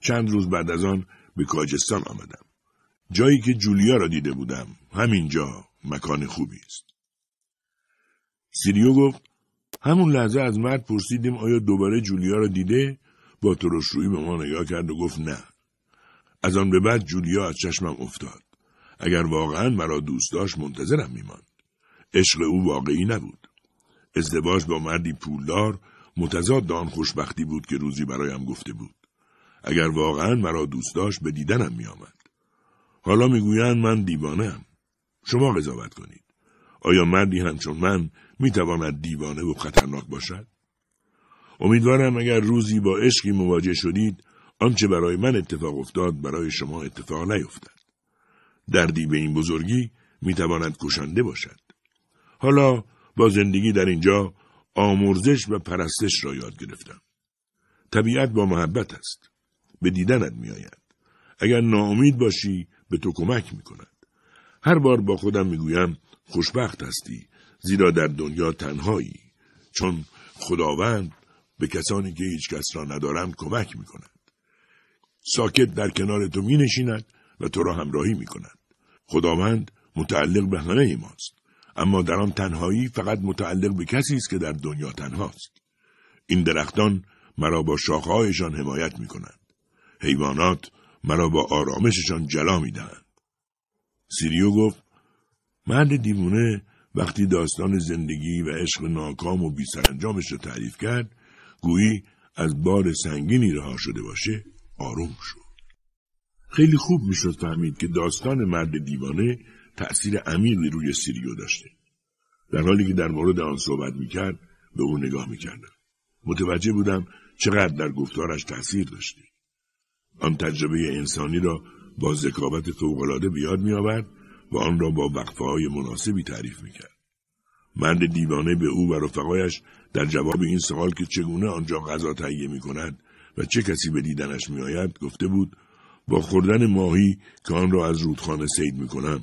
A: چند روز بعد از آن به کاجستان آمدم جایی که جولیا را دیده بودم همینجا مکان خوبی است سیریو گفت همون لحظه از مرد پرسیدیم آیا دوباره جولیا را دیده؟ با ترش روی به ما نگاه کرد و گفت نه. از آن به بعد جولیا از چشمم افتاد. اگر واقعا مرا دوست داشت منتظرم میماند. عشق او واقعی نبود. ازدواج با مردی پولدار متضاد دان خوشبختی بود که روزی برایم گفته بود. اگر واقعا مرا دوست داشت به دیدنم میآمد. حالا میگویند من دیوانم. شما قضاوت کنید. آیا مردی همچون من میتواند دیوانه و خطرناک باشد امیدوارم اگر روزی با عشقی مواجه شدید آنچه برای من اتفاق افتاد برای شما اتفاق نیفتد دردی به این بزرگی میتواند کشنده باشد حالا با زندگی در اینجا آمرزش و پرستش را یاد گرفتم طبیعت با محبت است به دیدنت میآید اگر ناامید باشی به تو کمک می کند هر بار با خودم میگویم خوشبخت هستی زیرا در دنیا تنهایی چون خداوند به کسانی که هیچ کس را ندارند کمک می کند. ساکت در کنار تو می نشیند و تو را همراهی می خداوند متعلق به همه ماست. اما در آن تنهایی فقط متعلق به کسی است که در دنیا تنهاست. این درختان مرا با شاخهایشان حمایت می حیوانات مرا با آرامششان جلا می دهند. سیریو گفت مرد دیوونه وقتی داستان زندگی و عشق ناکام و بیسرانجامش را تعریف کرد گویی از بار سنگینی رها شده باشه آروم شد خیلی خوب میشد فهمید که داستان مرد دیوانه تأثیر عمیقی روی سیریو داشته در حالی که در مورد آن صحبت میکرد به او نگاه میکردم متوجه بودم چقدر در گفتارش تأثیر داشته آن تجربه انسانی را با ذکاوت فوقالعاده بیاد میآورد و آن را با وقفه های مناسبی تعریف میکرد. مرد دیوانه به او و رفقایش در جواب این سوال که چگونه آنجا غذا تهیه می کند و چه کسی به دیدنش میآید گفته بود با خوردن ماهی که آن را از رودخانه سید می کنم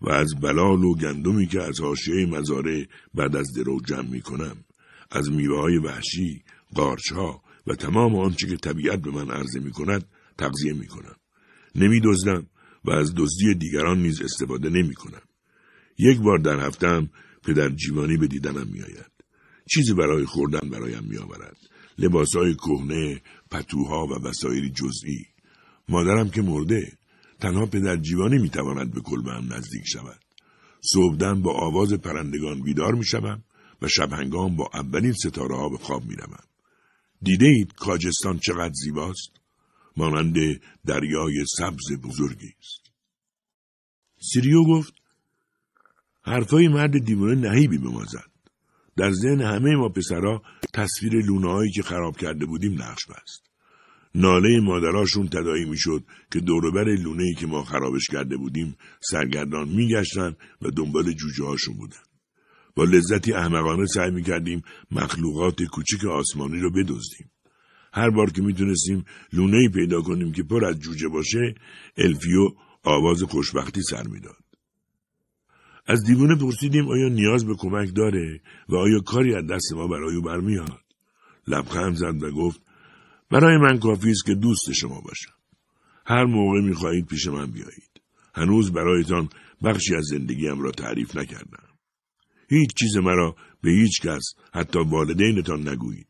A: و از بلال و گندمی که از حاشیه مزاره بعد از درو جمع می از میوه های وحشی، قارچ ها و تمام آنچه که طبیعت به من عرضه می کند تغذیه می کنم. نمی و از دزدی دیگران نیز استفاده نمی کنم. یک بار در هفتم پدر جیوانی به دیدنم میآید. چیزی برای خوردن برایم می آورد. لباس های کهنه، پتوها و وسایل جزئی. مادرم که مرده، تنها پدر جیوانی می تواند به کلبه هم نزدیک شود. صبحدم با آواز پرندگان بیدار می و شب هنگام با اولین ستاره ها به خواب می روم. دیده کاجستان چقدر زیباست؟ مانند دریای سبز بزرگی است. سیریو گفت حرفای مرد دیوانه نهیبی به ما زد. در ذهن همه ما پسرا تصویر لونههایی که خراب کرده بودیم نقش بست. ناله مادراشون تدایی شد که دوربر لونه که ما خرابش کرده بودیم سرگردان میگشتند و دنبال جوجه هاشون بودن. با لذتی احمقانه سعی میکردیم مخلوقات کوچک آسمانی رو بدزدیم. هر بار که میتونستیم لونه ای پیدا کنیم که پر از جوجه باشه الفیو آواز خوشبختی سر میداد از دیوونه پرسیدیم آیا نیاز به کمک داره و آیا کاری از دست ما برای او برمیاد لبخند زد و گفت برای من کافی است که دوست شما باشم هر موقع میخواهید پیش من بیایید هنوز برایتان بخشی از زندگیم را تعریف نکردم هیچ چیز مرا به هیچ کس حتی والدینتان نگویید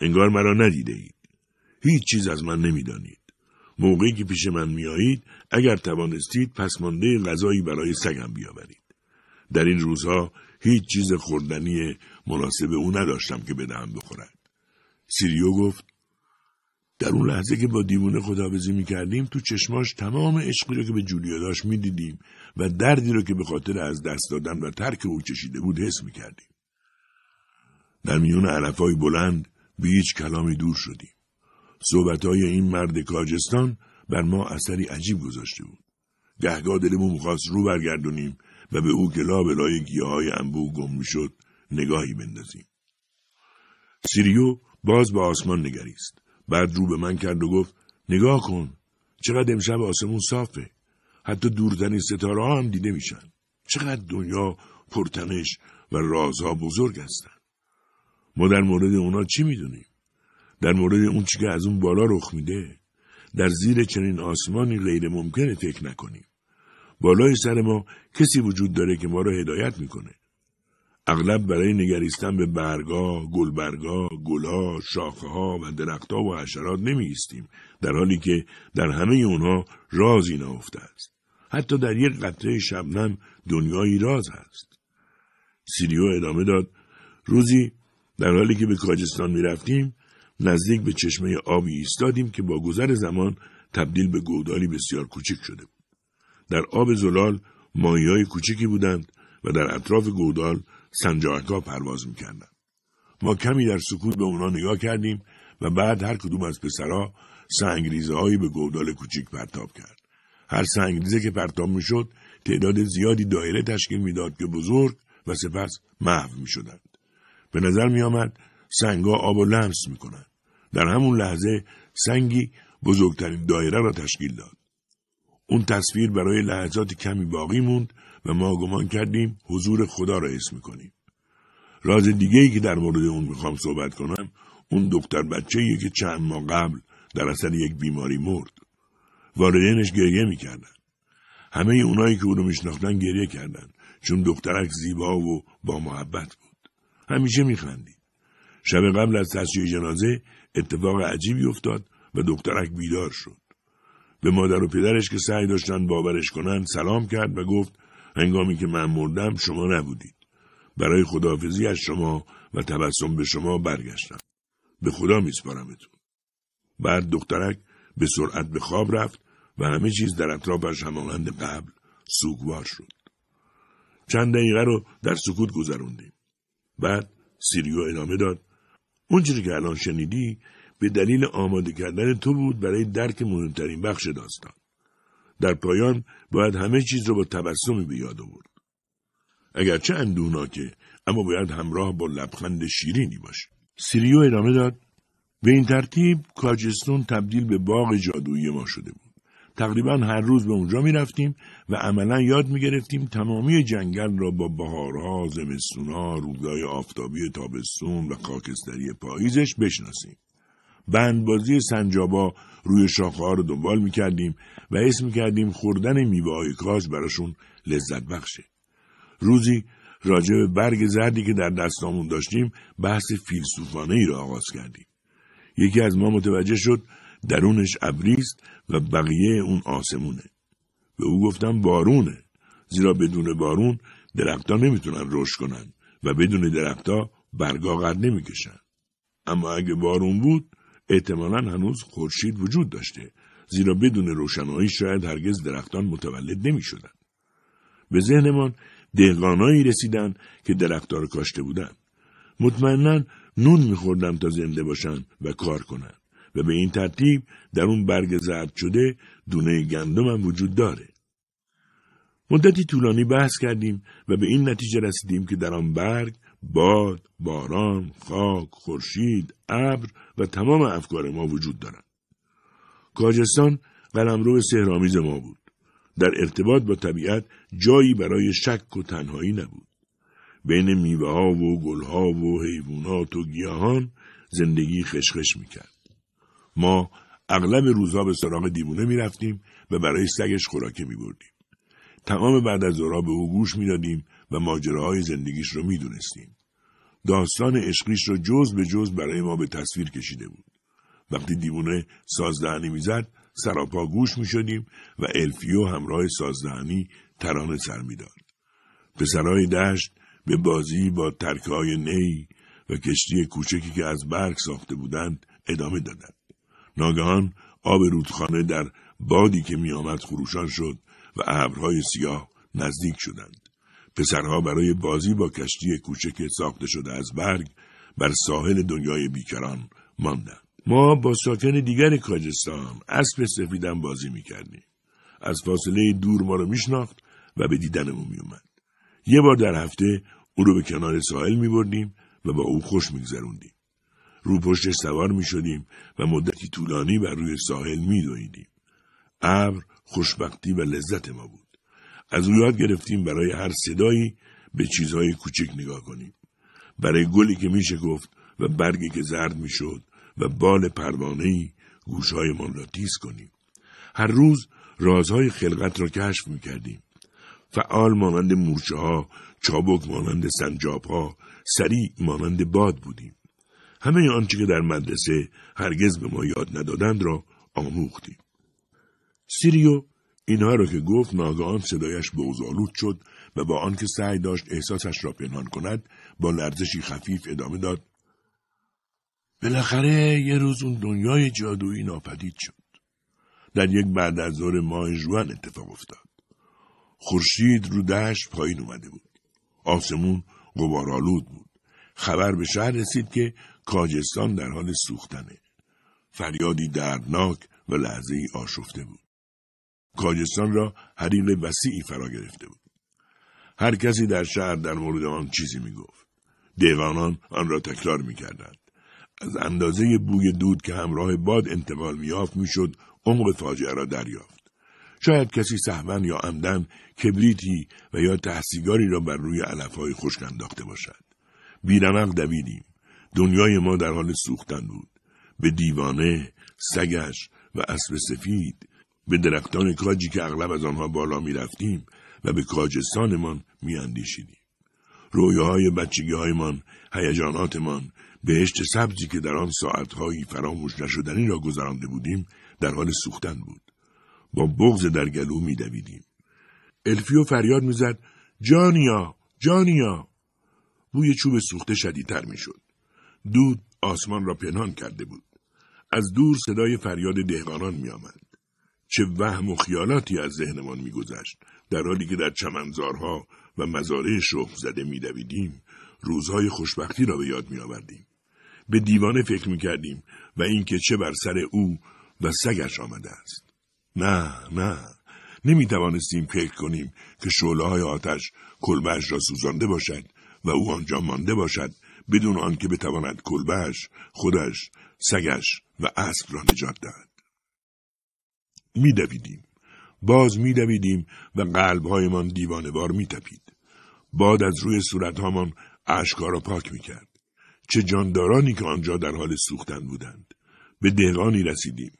A: انگار مرا ندیده هیچ چیز از من نمیدانید. موقعی که پیش من میآیید اگر توانستید پسمانده غذایی برای سگم بیاورید. در این روزها هیچ چیز خوردنی مناسب او نداشتم که بدهم بخورد. سیریو گفت در اون لحظه که با دیوونه خداوزی میکردیم تو چشماش تمام عشقی رو که به جولیا داشت میدیدیم و دردی رو که به خاطر از دست دادن و ترک او چشیده بود حس کردیم. در میون عرفای بلند به هیچ کلامی دور شدیم. صحبتهای این مرد کاجستان بر ما اثری عجیب گذاشته بود. گهگاه دلمون میخواست رو برگردونیم و به او که لابلای گیاهای انبوه گم شد نگاهی بندازیم. سیریو باز به آسمان نگریست. بعد رو به من کرد و گفت نگاه کن چقدر امشب آسمون صافه. حتی دورترین ستاره ها هم دیده میشن. چقدر دنیا پرتنش و رازها بزرگ هستن. ما در مورد اونا چی میدونیم؟ در مورد اون چی که از اون بالا رخ میده در زیر چنین آسمانی غیر ممکنه فکر نکنیم بالای سر ما کسی وجود داره که ما رو هدایت میکنه اغلب برای نگریستن به برگا، گلبرگا، گلها، شاخها و درختها و حشرات نمیایستیم در حالی که در همه اونها رازی نهفته است حتی در یک قطره شبنم دنیایی راز هست سیریو ادامه داد روزی در حالی که به کاجستان میرفتیم نزدیک به چشمه آبی ایستادیم که با گذر زمان تبدیل به گودالی بسیار کوچک شده بود. در آب زلال های کوچکی بودند و در اطراف گودال ها پرواز میکردند. ما کمی در سکوت به اونا نگاه کردیم و بعد هر کدوم از پسرها سنگریزه هایی به گودال کوچک پرتاب کرد. هر سنگریزه که پرتاب میشد تعداد زیادی دایره تشکیل میداد که بزرگ و سپس محو میشدند. به نظر میآمد سنگا آب و لمس میکنند. در همون لحظه سنگی بزرگترین دایره را تشکیل داد. اون تصویر برای لحظات کمی باقی موند و ما گمان کردیم حضور خدا را اسم کنیم راز دیگه ای که در مورد اون میخوام صحبت کنم اون دکتر بچه ایه که چند ماه قبل در اصل یک بیماری مرد. والدینش گریه میکردن. همه اونایی که اونو میشناختن گریه کردند چون دخترک زیبا و با محبت بود. همیشه میخندید. شب قبل از تصویر جنازه اتفاق عجیبی افتاد و دخترک بیدار شد. به مادر و پدرش که سعی داشتن باورش کنند سلام کرد و گفت هنگامی که من مردم شما نبودید. برای خداحافظی از شما و تبسم به شما برگشتم. به خدا میسپارمتون. بعد دخترک به سرعت به خواب رفت و همه چیز در اطرافش همانند قبل سوگوار شد. چند دقیقه رو در سکوت گذروندیم. بعد سیریو ادامه داد اونجوری که الان شنیدی به دلیل آماده کردن تو بود برای درک مهمترین بخش داستان. در پایان باید همه چیز را با تبسمی به یاد آورد. اگرچه اندوناکه اما باید همراه با لبخند شیرینی باشه. سیریو ادامه داد به این ترتیب کاجستون تبدیل به باغ جادویی ما شده بود. تقریبا هر روز به اونجا می رفتیم و عملا یاد میگرفتیم تمامی جنگل را با بهارها، زمستونها، روزهای آفتابی تابستون و خاکستری پاییزش بشناسیم. بندبازی سنجابا روی شاخه ها رو دنبال میکردیم و حس کردیم خوردن میوه های براشون لذت بخشه. روزی راجع به برگ زردی که در دستامون داشتیم بحث فیلسوفانه ای را آغاز کردیم. یکی از ما متوجه شد درونش ابریست و بقیه اون آسمونه. به او گفتم بارونه زیرا بدون بارون درختها نمیتونن رشد کنند و بدون درختها برگا قد نمیکشند اما اگه بارون بود احتمالا هنوز خورشید وجود داشته زیرا بدون روشنایی شاید هرگز درختان متولد نمیشدند به ذهنمان دهقانایی رسیدن که درختها را کاشته بودند مطمئنا نون میخوردم تا زنده باشند و کار کنند و به این ترتیب در اون برگ زرد شده دونه گندم هم وجود داره. مدتی طولانی بحث کردیم و به این نتیجه رسیدیم که در آن برگ باد، باران، خاک، خورشید، ابر و تمام افکار ما وجود دارند. کاجستان قلمرو سهرامیز ما بود. در ارتباط با طبیعت جایی برای شک و تنهایی نبود. بین میوه ها و گل ها و حیوانات و گیاهان زندگی خشخش میکرد. ما اغلب روزها به سراغ دیوونه میرفتیم و برای سگش خوراکه میبردیم تمام بعد از ظهرها به او گوش میدادیم و ماجراهای زندگیش رو میدونستیم داستان عشقیش رو جز به جز برای ما به تصویر کشیده بود وقتی دیوونه سازدهنی میزد سراپا گوش میشدیم و الفیو همراه سازدهنی ترانه سر میداد پسرهای دشت به بازی با ترکه های نی و کشتی کوچکی که از برگ ساخته بودند ادامه دادند ناگهان آب رودخانه در بادی که میآمد خروشان شد و ابرهای سیاه نزدیک شدند پسرها برای بازی با کشتی کوچک ساخته شده از برگ بر ساحل دنیای بیکران ماندند ما با ساکن دیگر کاجستان اسب سفیدم بازی میکردیم از فاصله دور ما رو میشناخت و به دیدنمون میومد یه بار در هفته او رو به کنار ساحل میبردیم و با او خوش میگذروندیم رو پشتش سوار می شدیم و مدتی طولانی بر روی ساحل می دویدیم. ابر خوشبختی و لذت ما بود. از او یاد گرفتیم برای هر صدایی به چیزهای کوچک نگاه کنیم. برای گلی که میشه گفت و برگی که زرد میشد و بال پروانهای گوشهایمان را تیز کنیم. هر روز رازهای خلقت را کشف می کردیم. فعال مانند مورچه ها، چابک مانند سنجاب ها، سریع مانند باد بودیم. همه آنچه که در مدرسه هرگز به ما یاد ندادند را آموختیم. سیریو اینها را که گفت ناگهان صدایش بغزآلود شد و با آنکه سعی داشت احساسش را پنهان کند با لرزشی خفیف ادامه داد بالاخره یه روز اون دنیای جادویی ناپدید شد در یک بعد از ظهر ماه جوان اتفاق افتاد خورشید رو دشت پایین اومده بود آسمون غبارآلود بود خبر به شهر رسید که کاجستان در حال سوختنه. فریادی دردناک و لحظه ای آشفته بود. کاجستان را حریق وسیعی فرا گرفته بود. هر کسی در شهر در مورد آن چیزی می گفت. دیوانان آن را تکرار می کردند. از اندازه بوی دود که همراه باد انتقال میافت میشد عمق فاجعه را دریافت شاید کسی سهوا یا عمدن کبریتی و یا تحسیگاری را بر روی علفهای خشک انداخته باشد بیرمق دویدیم دنیای ما در حال سوختن بود به دیوانه سگش و اسب سفید به درختان کاجی که اغلب از آنها بالا می رفتیم و به کاجستانمان می اندیشیدیم. رویاهای بچگی هایمان، هیجاناتمان، بهشت سبزی که در آن ساعتهایی فراموش نشدنی را گذرانده بودیم در حال سوختن بود. با بغز در گلو می دویدیم. الفیو فریاد زد جانیا، جانیا. بوی چوب سوخته شدیدتر میشد. دود آسمان را پنهان کرده بود. از دور صدای فریاد دهقانان می آمد. چه وهم و خیالاتی از ذهنمان میگذشت در حالی که در چمنزارها و مزارع شخم زده میدویدیم روزهای خوشبختی را به یاد میآوردیم به دیوانه فکر کردیم و اینکه چه بر سر او و سگش آمده است نه نه توانستیم فکر کنیم که شعله های آتش کلبهش را سوزانده باشد و او آنجا مانده باشد بدون آنکه بتواند کلبهش، خودش، سگش و اسب را نجات دهد. میدویدیم. باز میدویدیم و قلبهایمان دیوانهوار میتپید. باد از روی صورتهامان اشکها را پاک میکرد. چه جاندارانی که آنجا در حال سوختن بودند. به دهقانی رسیدیم.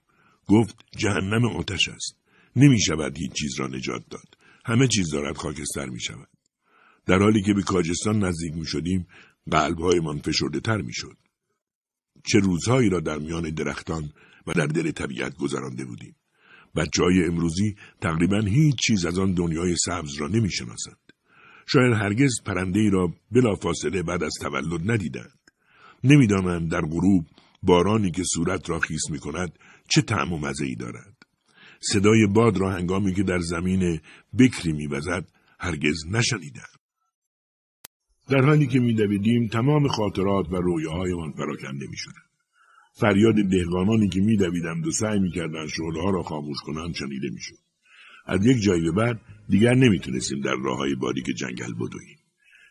A: گفت جهنم آتش است. نمی شود هیچ چیز را نجات داد. همه چیز دارد خاکستر می در حالی که به کاجستان نزدیک می شدیم من فشرده تر می شد. چه روزهایی را در میان درختان و در دل طبیعت گذرانده بودیم. بچه های امروزی تقریبا هیچ چیز از آن دنیای سبز را نمی شناسند. شاید هرگز پرنده ای را بلافاصله بعد از تولد ندیدند. نمیدانند در غروب بارانی که صورت را خیس می کند چه طعم و مزه ای دارد. صدای باد را هنگامی که در زمین بکری میوزد هرگز نشنیدند. در حالی که میدویدیم تمام خاطرات و رویاهایمان پراکنده میشدند فریاد دهقانانی که میدویدند و سعی میکردند ها را خاموش کنند شنیده میشد از یک جایی به بعد دیگر نمیتونستیم در راههای که جنگل بدویم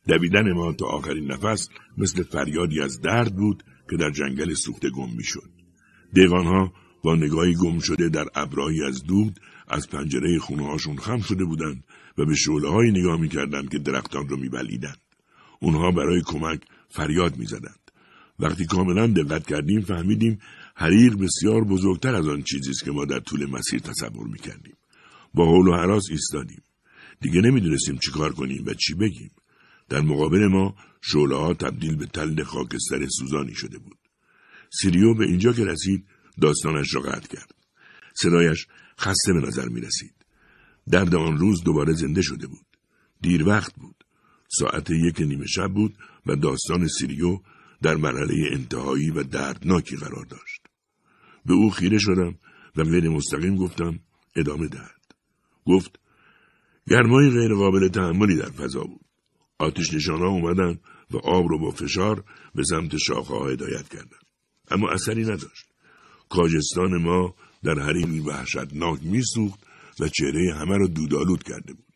A: دویدن ما تا آخرین نفس مثل فریادی از درد بود که در جنگل سوخته گم میشد دهقانها با نگاهی گم شده در ابراهی از دود از پنجره خونههاشون خم شده بودند و به شعله نگاه میکردند که درختان را میبلیدند اونها برای کمک فریاد میزدند وقتی کاملا دقت کردیم فهمیدیم حریر بسیار بزرگتر از آن چیزی است که ما در طول مسیر تصور میکردیم با حول و حراس ایستادیم دیگه نمیدونستیم چیکار کنیم و چی بگیم در مقابل ما شعله ها تبدیل به تل خاکستر سوزانی شده بود سیریو به اینجا که رسید داستانش را قطع کرد صدایش خسته به نظر می رسید. درد آن روز دوباره زنده شده بود. دیر وقت بود. ساعت یک نیمه شب بود و داستان سیریو در مرحله انتهایی و دردناکی قرار داشت. به او خیره شدم و غیر مستقیم گفتم ادامه دهد. گفت گرمای غیر قابل تحملی در فضا بود. آتش نشان ها اومدن و آب را با فشار به سمت شاخه ها هدایت کردند. اما اثری نداشت. کاجستان ما در حریمی وحشتناک میسوخت و چهره همه را دودالود کرده بود.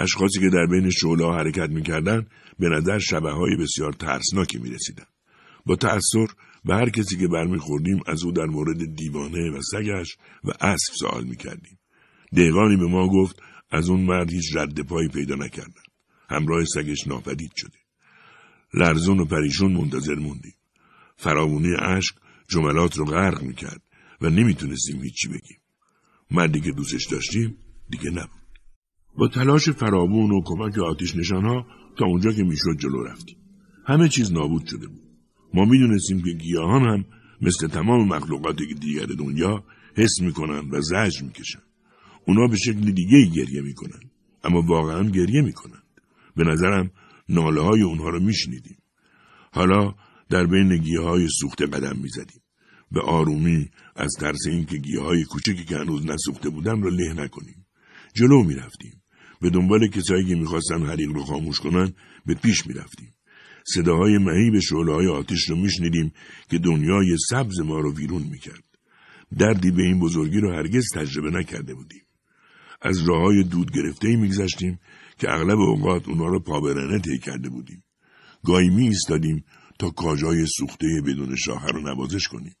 A: اشخاصی که در بین شعله حرکت میکردند به نظر شبه های بسیار ترسناکی میرسیدند با تأثر به هر کسی که برمیخوردیم از او در مورد دیوانه و سگش و اسب سوال میکردیم دیوانی به ما گفت از اون مرد هیچ رد پایی پیدا نکردن همراه سگش ناپدید شده لرزون و پریشون منتظر موندیم فراونی اشک جملات رو غرق میکرد و نمیتونستیم هیچی بگیم مردی که دوستش داشتیم دیگه نبود با تلاش فرامون و کمک آتیش نشان ها تا اونجا که میشد جلو رفتیم همه چیز نابود شده بود ما میدونستیم که گیاهان هم مثل تمام مخلوقات دیگر دنیا حس میکنن و زجر میکشن اونا به شکل دیگه گریه میکنن اما واقعا گریه میکنند به نظرم ناله های اونها رو میشنیدیم حالا در بین های سوخته قدم میزدیم به آرومی از ترس اینکه گیاهای کوچکی که هنوز نسوخته بودن را له نکنیم جلو میرفتیم به دنبال کسایی که میخواستن حریق رو خاموش کنن به پیش میرفتیم صداهای مهیب های آتش رو میشنیدیم که دنیای سبز ما رو ویرون میکرد دردی به این بزرگی رو هرگز تجربه نکرده بودیم از راه های دود گرفته ای میگذشتیم که اغلب اوقات اونا رو پابرنه طی کرده بودیم گاهی می ایستادیم تا کاجای سوخته بدون شاخه رو نوازش کنیم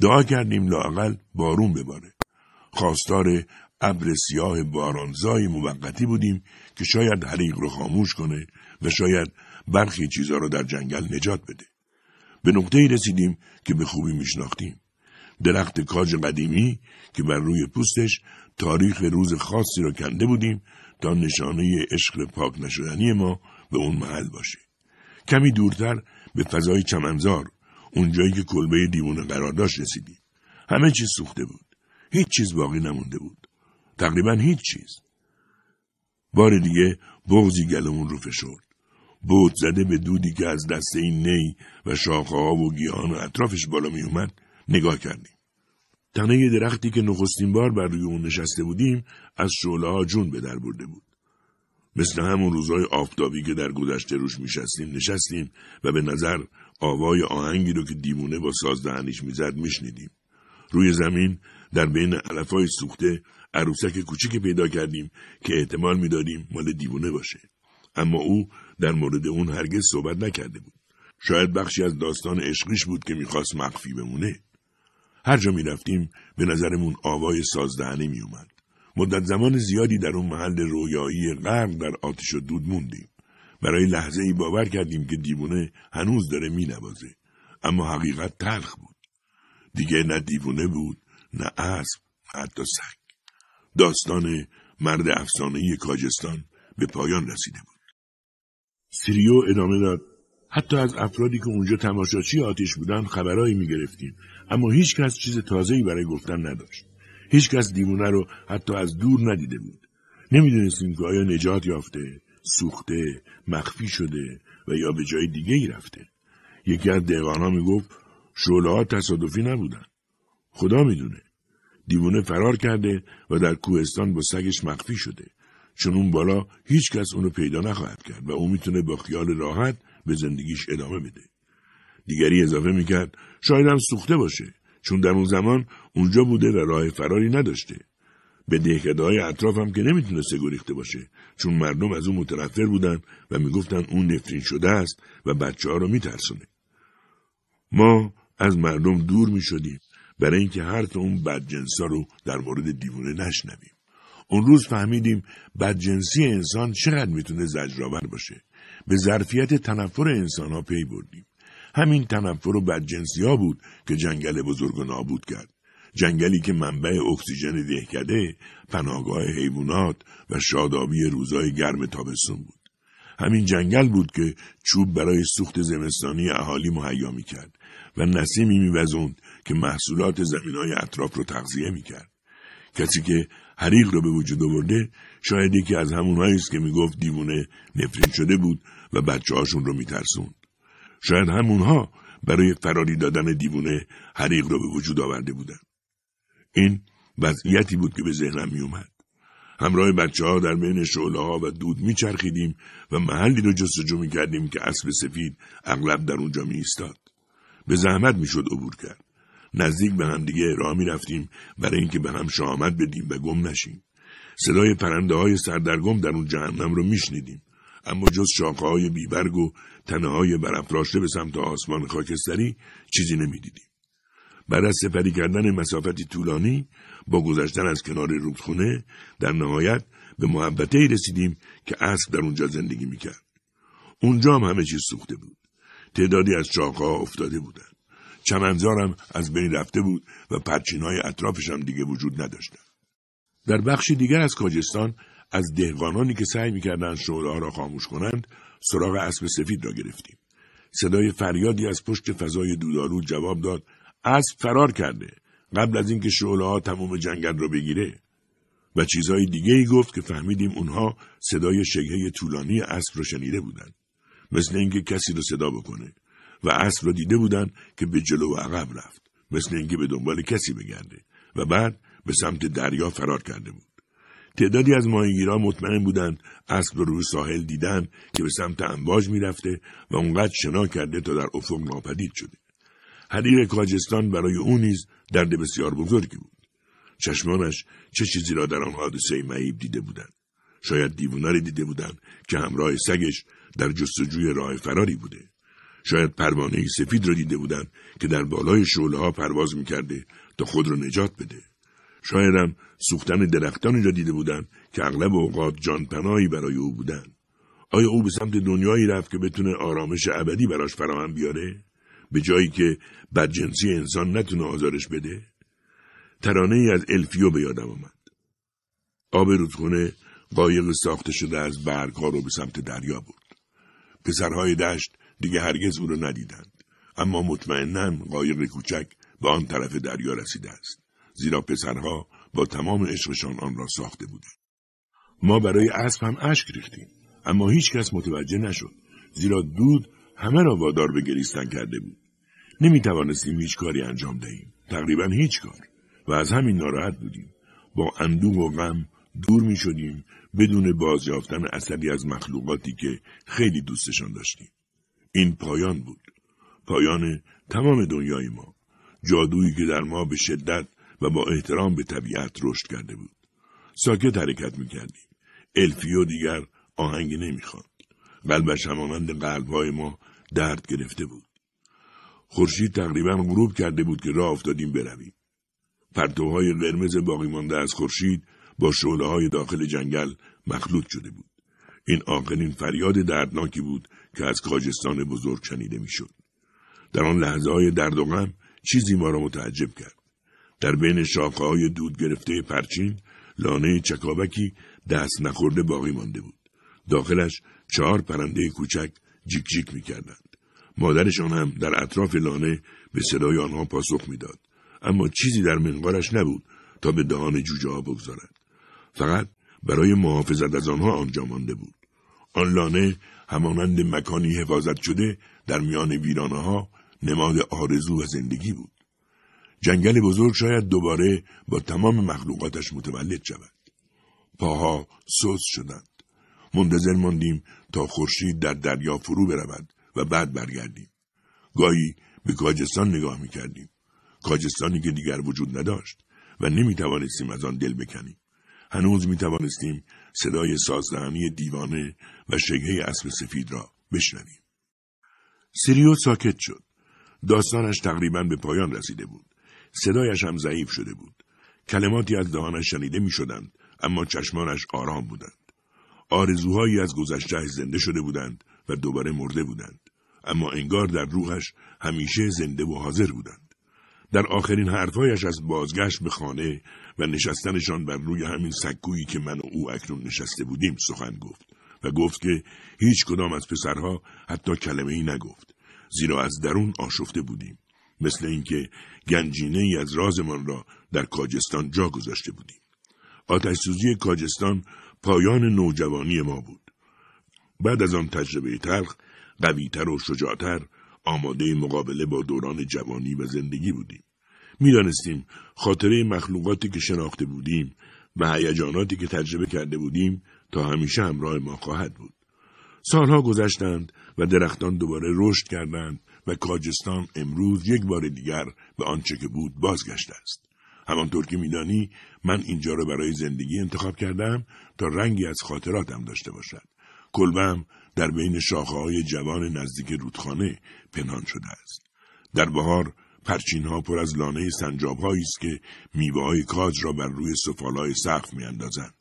A: دعا کردیم لاقل بارون بباره خواستار ابر سیاه بارانزای موقتی بودیم که شاید حریق رو خاموش کنه و شاید برخی چیزها رو در جنگل نجات بده. به نقطه رسیدیم که به خوبی میشناختیم. درخت کاج قدیمی که بر روی پوستش تاریخ روز خاصی را کنده بودیم تا نشانه عشق پاک نشدنی ما به اون محل باشه. کمی دورتر به فضای چمنزار اونجایی که کلبه دیوونه قرار داشت رسیدیم. همه چیز سوخته بود. هیچ چیز باقی نمونده بود. تقریبا هیچ چیز بار دیگه بغزی گلمون رو فشرد بود زده به دودی که از دست این نی و شاخه ها و گیان و اطرافش بالا می اومد نگاه کردیم. تنه درختی که نخستین بار بر روی اون نشسته بودیم از شعله ها جون به در برده بود. مثل همون روزهای آفتابی که در گذشته روش میشستیم نشستیم و به نظر آوای آهنگی رو که دیمونه با ساز دهنیش میزد میشنیدیم. روی زمین در بین علفهای سوخته عروسک کوچیکی پیدا کردیم که احتمال میدادیم مال دیوونه باشه اما او در مورد اون هرگز صحبت نکرده بود شاید بخشی از داستان عشقیش بود که میخواست مخفی بمونه هر جا میرفتیم به نظرمون آوای سازدهنه میومد مدت زمان زیادی در اون محل رویایی غرق در آتش و دود موندیم برای لحظه ای باور کردیم که دیوونه هنوز داره مینوازه اما حقیقت تلخ بود دیگه نه دیوونه بود نه اسب حتی سگ داستان مرد افسانه کاجستان به پایان رسیده بود. سیریو ادامه داد حتی از افرادی که اونجا تماشاچی آتش بودن خبرایی میگرفتیم اما هیچ کس چیز تازه‌ای برای گفتن نداشت. هیچ کس دیوونه رو حتی از دور ندیده بود. نمیدونستیم که آیا نجات یافته، سوخته، مخفی شده و یا به جای دیگه ای رفته. یکی از دیوانها میگفت شعله تصادفی نبودن. خدا میدونه. دیوونه فرار کرده و در کوهستان با سگش مخفی شده چون اون بالا هیچکس اونو پیدا نخواهد کرد و او میتونه با خیال راحت به زندگیش ادامه بده دیگری اضافه میکرد شاید هم سوخته باشه چون در اون زمان اونجا بوده و راه فراری نداشته به اطراف اطرافم که نمیتونه سگوریخته باشه چون مردم از اون متنفر بودن و میگفتن اون نفرین شده است و بچه ها رو میترسونه ما از مردم دور میشدیم برای اینکه حرف اون بدجنسا رو در مورد دیوونه نشنویم اون روز فهمیدیم بدجنسی انسان چقدر میتونه زجرآور باشه به ظرفیت تنفر انسان ها پی بردیم همین تنفر و بدجنسی ها بود که جنگل بزرگ و نابود کرد جنگلی که منبع اکسیژن دهکده پناهگاه حیوانات و شادابی روزای گرم تابستون بود همین جنگل بود که چوب برای سوخت زمستانی اهالی مهیا کرد و نسیمی میوزوند که محصولات زمین های اطراف رو تغذیه میکرد. کسی که حریق رو به وجود آورده شاید یکی از همون است که میگفت دیوونه نفرین شده بود و بچه هاشون رو میترسوند. شاید همونها برای فراری دادن دیوونه حریق رو به وجود آورده بودند. این وضعیتی بود که به ذهنم میومد. همراه بچه ها در بین شعله ها و دود میچرخیدیم و محلی رو جستجو میکردیم که اسب سفید اغلب در اونجا می به زحمت میشد عبور کرد. نزدیک به هم دیگه راه می رفتیم برای اینکه به هم شهامت بدیم و گم نشیم. صدای پرنده های سردرگم در اون جهنم رو میشنیدیم. اما جز شاخه های بیبرگ و تنه های برافراشته به سمت آسمان خاکستری چیزی نمیدیدیم. بعد از سپری کردن مسافتی طولانی با گذشتن از کنار رودخونه در نهایت به محبته ای رسیدیم که اسب در اونجا زندگی میکرد. اونجا هم همه چیز سوخته بود. تعدادی از شاخه ها افتاده بودند. چمنزارم از بین رفته بود و پرچینهای اطرافش هم دیگه وجود نداشتند. در بخشی دیگر از کاجستان از دهقانانی که سعی میکردند شعلهها را خاموش کنند سراغ اسب سفید را گرفتیم صدای فریادی از پشت فضای دودارو جواب داد اسب فرار کرده قبل از اینکه شعلهها تمام جنگل را بگیره و چیزهای دیگه ای گفت که فهمیدیم اونها صدای شگه طولانی اسب را شنیده بودند مثل اینکه کسی را صدا بکنه و اصل رو دیده بودن که به جلو و عقب رفت مثل اینکه به دنبال کسی بگرده و بعد به سمت دریا فرار کرده بود تعدادی از ماهیگیران مطمئن بودند اسب رو روی ساحل دیدن که به سمت امواج میرفته و اونقدر شنا کرده تا در افق ناپدید شده حریر کاجستان برای او نیز درد بسیار بزرگی بود چشمانش چه چیزی را در آن حادثه معیب دیده بودند شاید دیوونه دیده بودند که همراه سگش در جستجوی راه فراری بوده شاید پروانه سفید را دیده بودند که در بالای شعله ها پرواز میکرده تا خود را نجات بده. شاید هم سوختن درختانی را دیده بودند که اغلب اوقات جانپناهی برای او بودند. آیا او به سمت دنیایی رفت که بتونه آرامش ابدی براش فراهم بیاره؟ به جایی که بدجنسی انسان نتونه آزارش بده؟ ترانه ای از الفیو به یادم آمد. آب رودخونه قایق ساخته شده از برگ ها رو به سمت دریا بود. پسرهای دشت دیگه هرگز او را ندیدند اما مطمئنا قایق کوچک به آن طرف دریا رسیده است زیرا پسرها با تمام عشقشان آن را ساخته بودند ما برای اسب هم اشک ریختیم اما هیچ کس متوجه نشد زیرا دود همه را وادار به گریستن کرده بود نمی توانستیم هیچ کاری انجام دهیم تقریبا هیچ کار و از همین ناراحت بودیم با اندوه و غم دور می شدیم بدون بازیافتن اثری از مخلوقاتی که خیلی دوستشان داشتیم این پایان بود. پایان تمام دنیای ما. جادویی که در ما به شدت و با احترام به طبیعت رشد کرده بود. ساکت حرکت میکردیم. الفیو دیگر آهنگی نمیخواند. قلبش همانند قلبهای ما درد گرفته بود. خورشید تقریبا غروب کرده بود که راه افتادیم برویم. پرتوهای قرمز باقی مانده از خورشید با شعله های داخل جنگل مخلوط شده بود. این آخرین فریاد دردناکی بود که از کاجستان بزرگ شنیده میشد در آن لحظه های درد و غم چیزی ما را متعجب کرد در بین شاخه های دود گرفته پرچین لانه چکابکی دست نخورده باقی مانده بود داخلش چهار پرنده کوچک جیک جیک کردند مادرشان هم در اطراف لانه به صدای آنها پاسخ میداد اما چیزی در منقارش نبود تا به دهان جوجه ها بگذارد فقط برای محافظت از آنها آنجا مانده بود آن لانه همانند مکانی حفاظت شده در میان ویرانه ها نماد آرزو و زندگی بود. جنگل بزرگ شاید دوباره با تمام مخلوقاتش متولد شود. پاها سوز شدند. منتظر ماندیم تا خورشید در دریا فرو برود و بعد برگردیم. گاهی به کاجستان نگاه می کردیم. کاجستانی که دیگر وجود نداشت و نمی توانستیم از آن دل بکنیم. هنوز می توانستیم صدای سازدهنی دیوانه و شگه اسب سفید را بشنویم. سیریو ساکت شد. داستانش تقریبا به پایان رسیده بود. صدایش هم ضعیف شده بود. کلماتی از دهانش شنیده می شدند، اما چشمانش آرام بودند. آرزوهایی از گذشته زنده شده بودند و دوباره مرده بودند. اما انگار در روحش همیشه زنده و حاضر بودند. در آخرین حرفهایش از بازگشت به خانه و نشستنشان بر روی همین سکویی که من و او اکنون نشسته بودیم سخن گفت و گفت که هیچ کدام از پسرها حتی کلمه ای نگفت زیرا از درون آشفته بودیم مثل اینکه گنجینه ای از رازمان را در کاجستان جا گذاشته بودیم آتش سوزی کاجستان پایان نوجوانی ما بود بعد از آن تجربه تلخ قویتر و شجاعتر آماده مقابله با دوران جوانی و زندگی بودیم میدانستیم خاطره مخلوقاتی که شناخته بودیم و هیجاناتی که تجربه کرده بودیم تا همیشه همراه ما خواهد بود سالها گذشتند و درختان دوباره رشد کردند و کاجستان امروز یک بار دیگر به آنچه که بود بازگشته است همانطور که میدانی من اینجا را برای زندگی انتخاب کردم تا رنگی از خاطراتم داشته باشد کلبم در بین شاخه های جوان نزدیک رودخانه پنهان شده است در بهار پرچین ها پر از لانه سنجاب است که میوه های کاج را بر روی سخف می اندازند.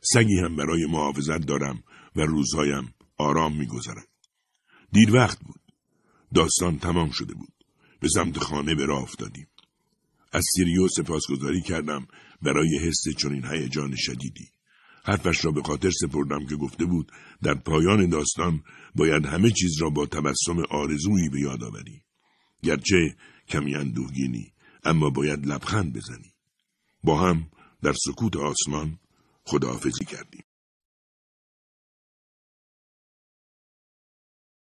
A: سگی هم برای محافظت دارم و روزهایم آرام میگذرد. دیر وقت بود. داستان تمام شده بود. به سمت خانه به راه افتادیم. از سیریو سپاسگزاری کردم برای حس چنین هیجان شدیدی. حرفش را به خاطر سپردم که گفته بود در پایان داستان باید همه چیز را با تبسم آرزویی به یاد آوری. گرچه کمی اندوگینی، اما باید لبخند بزنی با هم در سکوت آسمان خداحافظی کردیم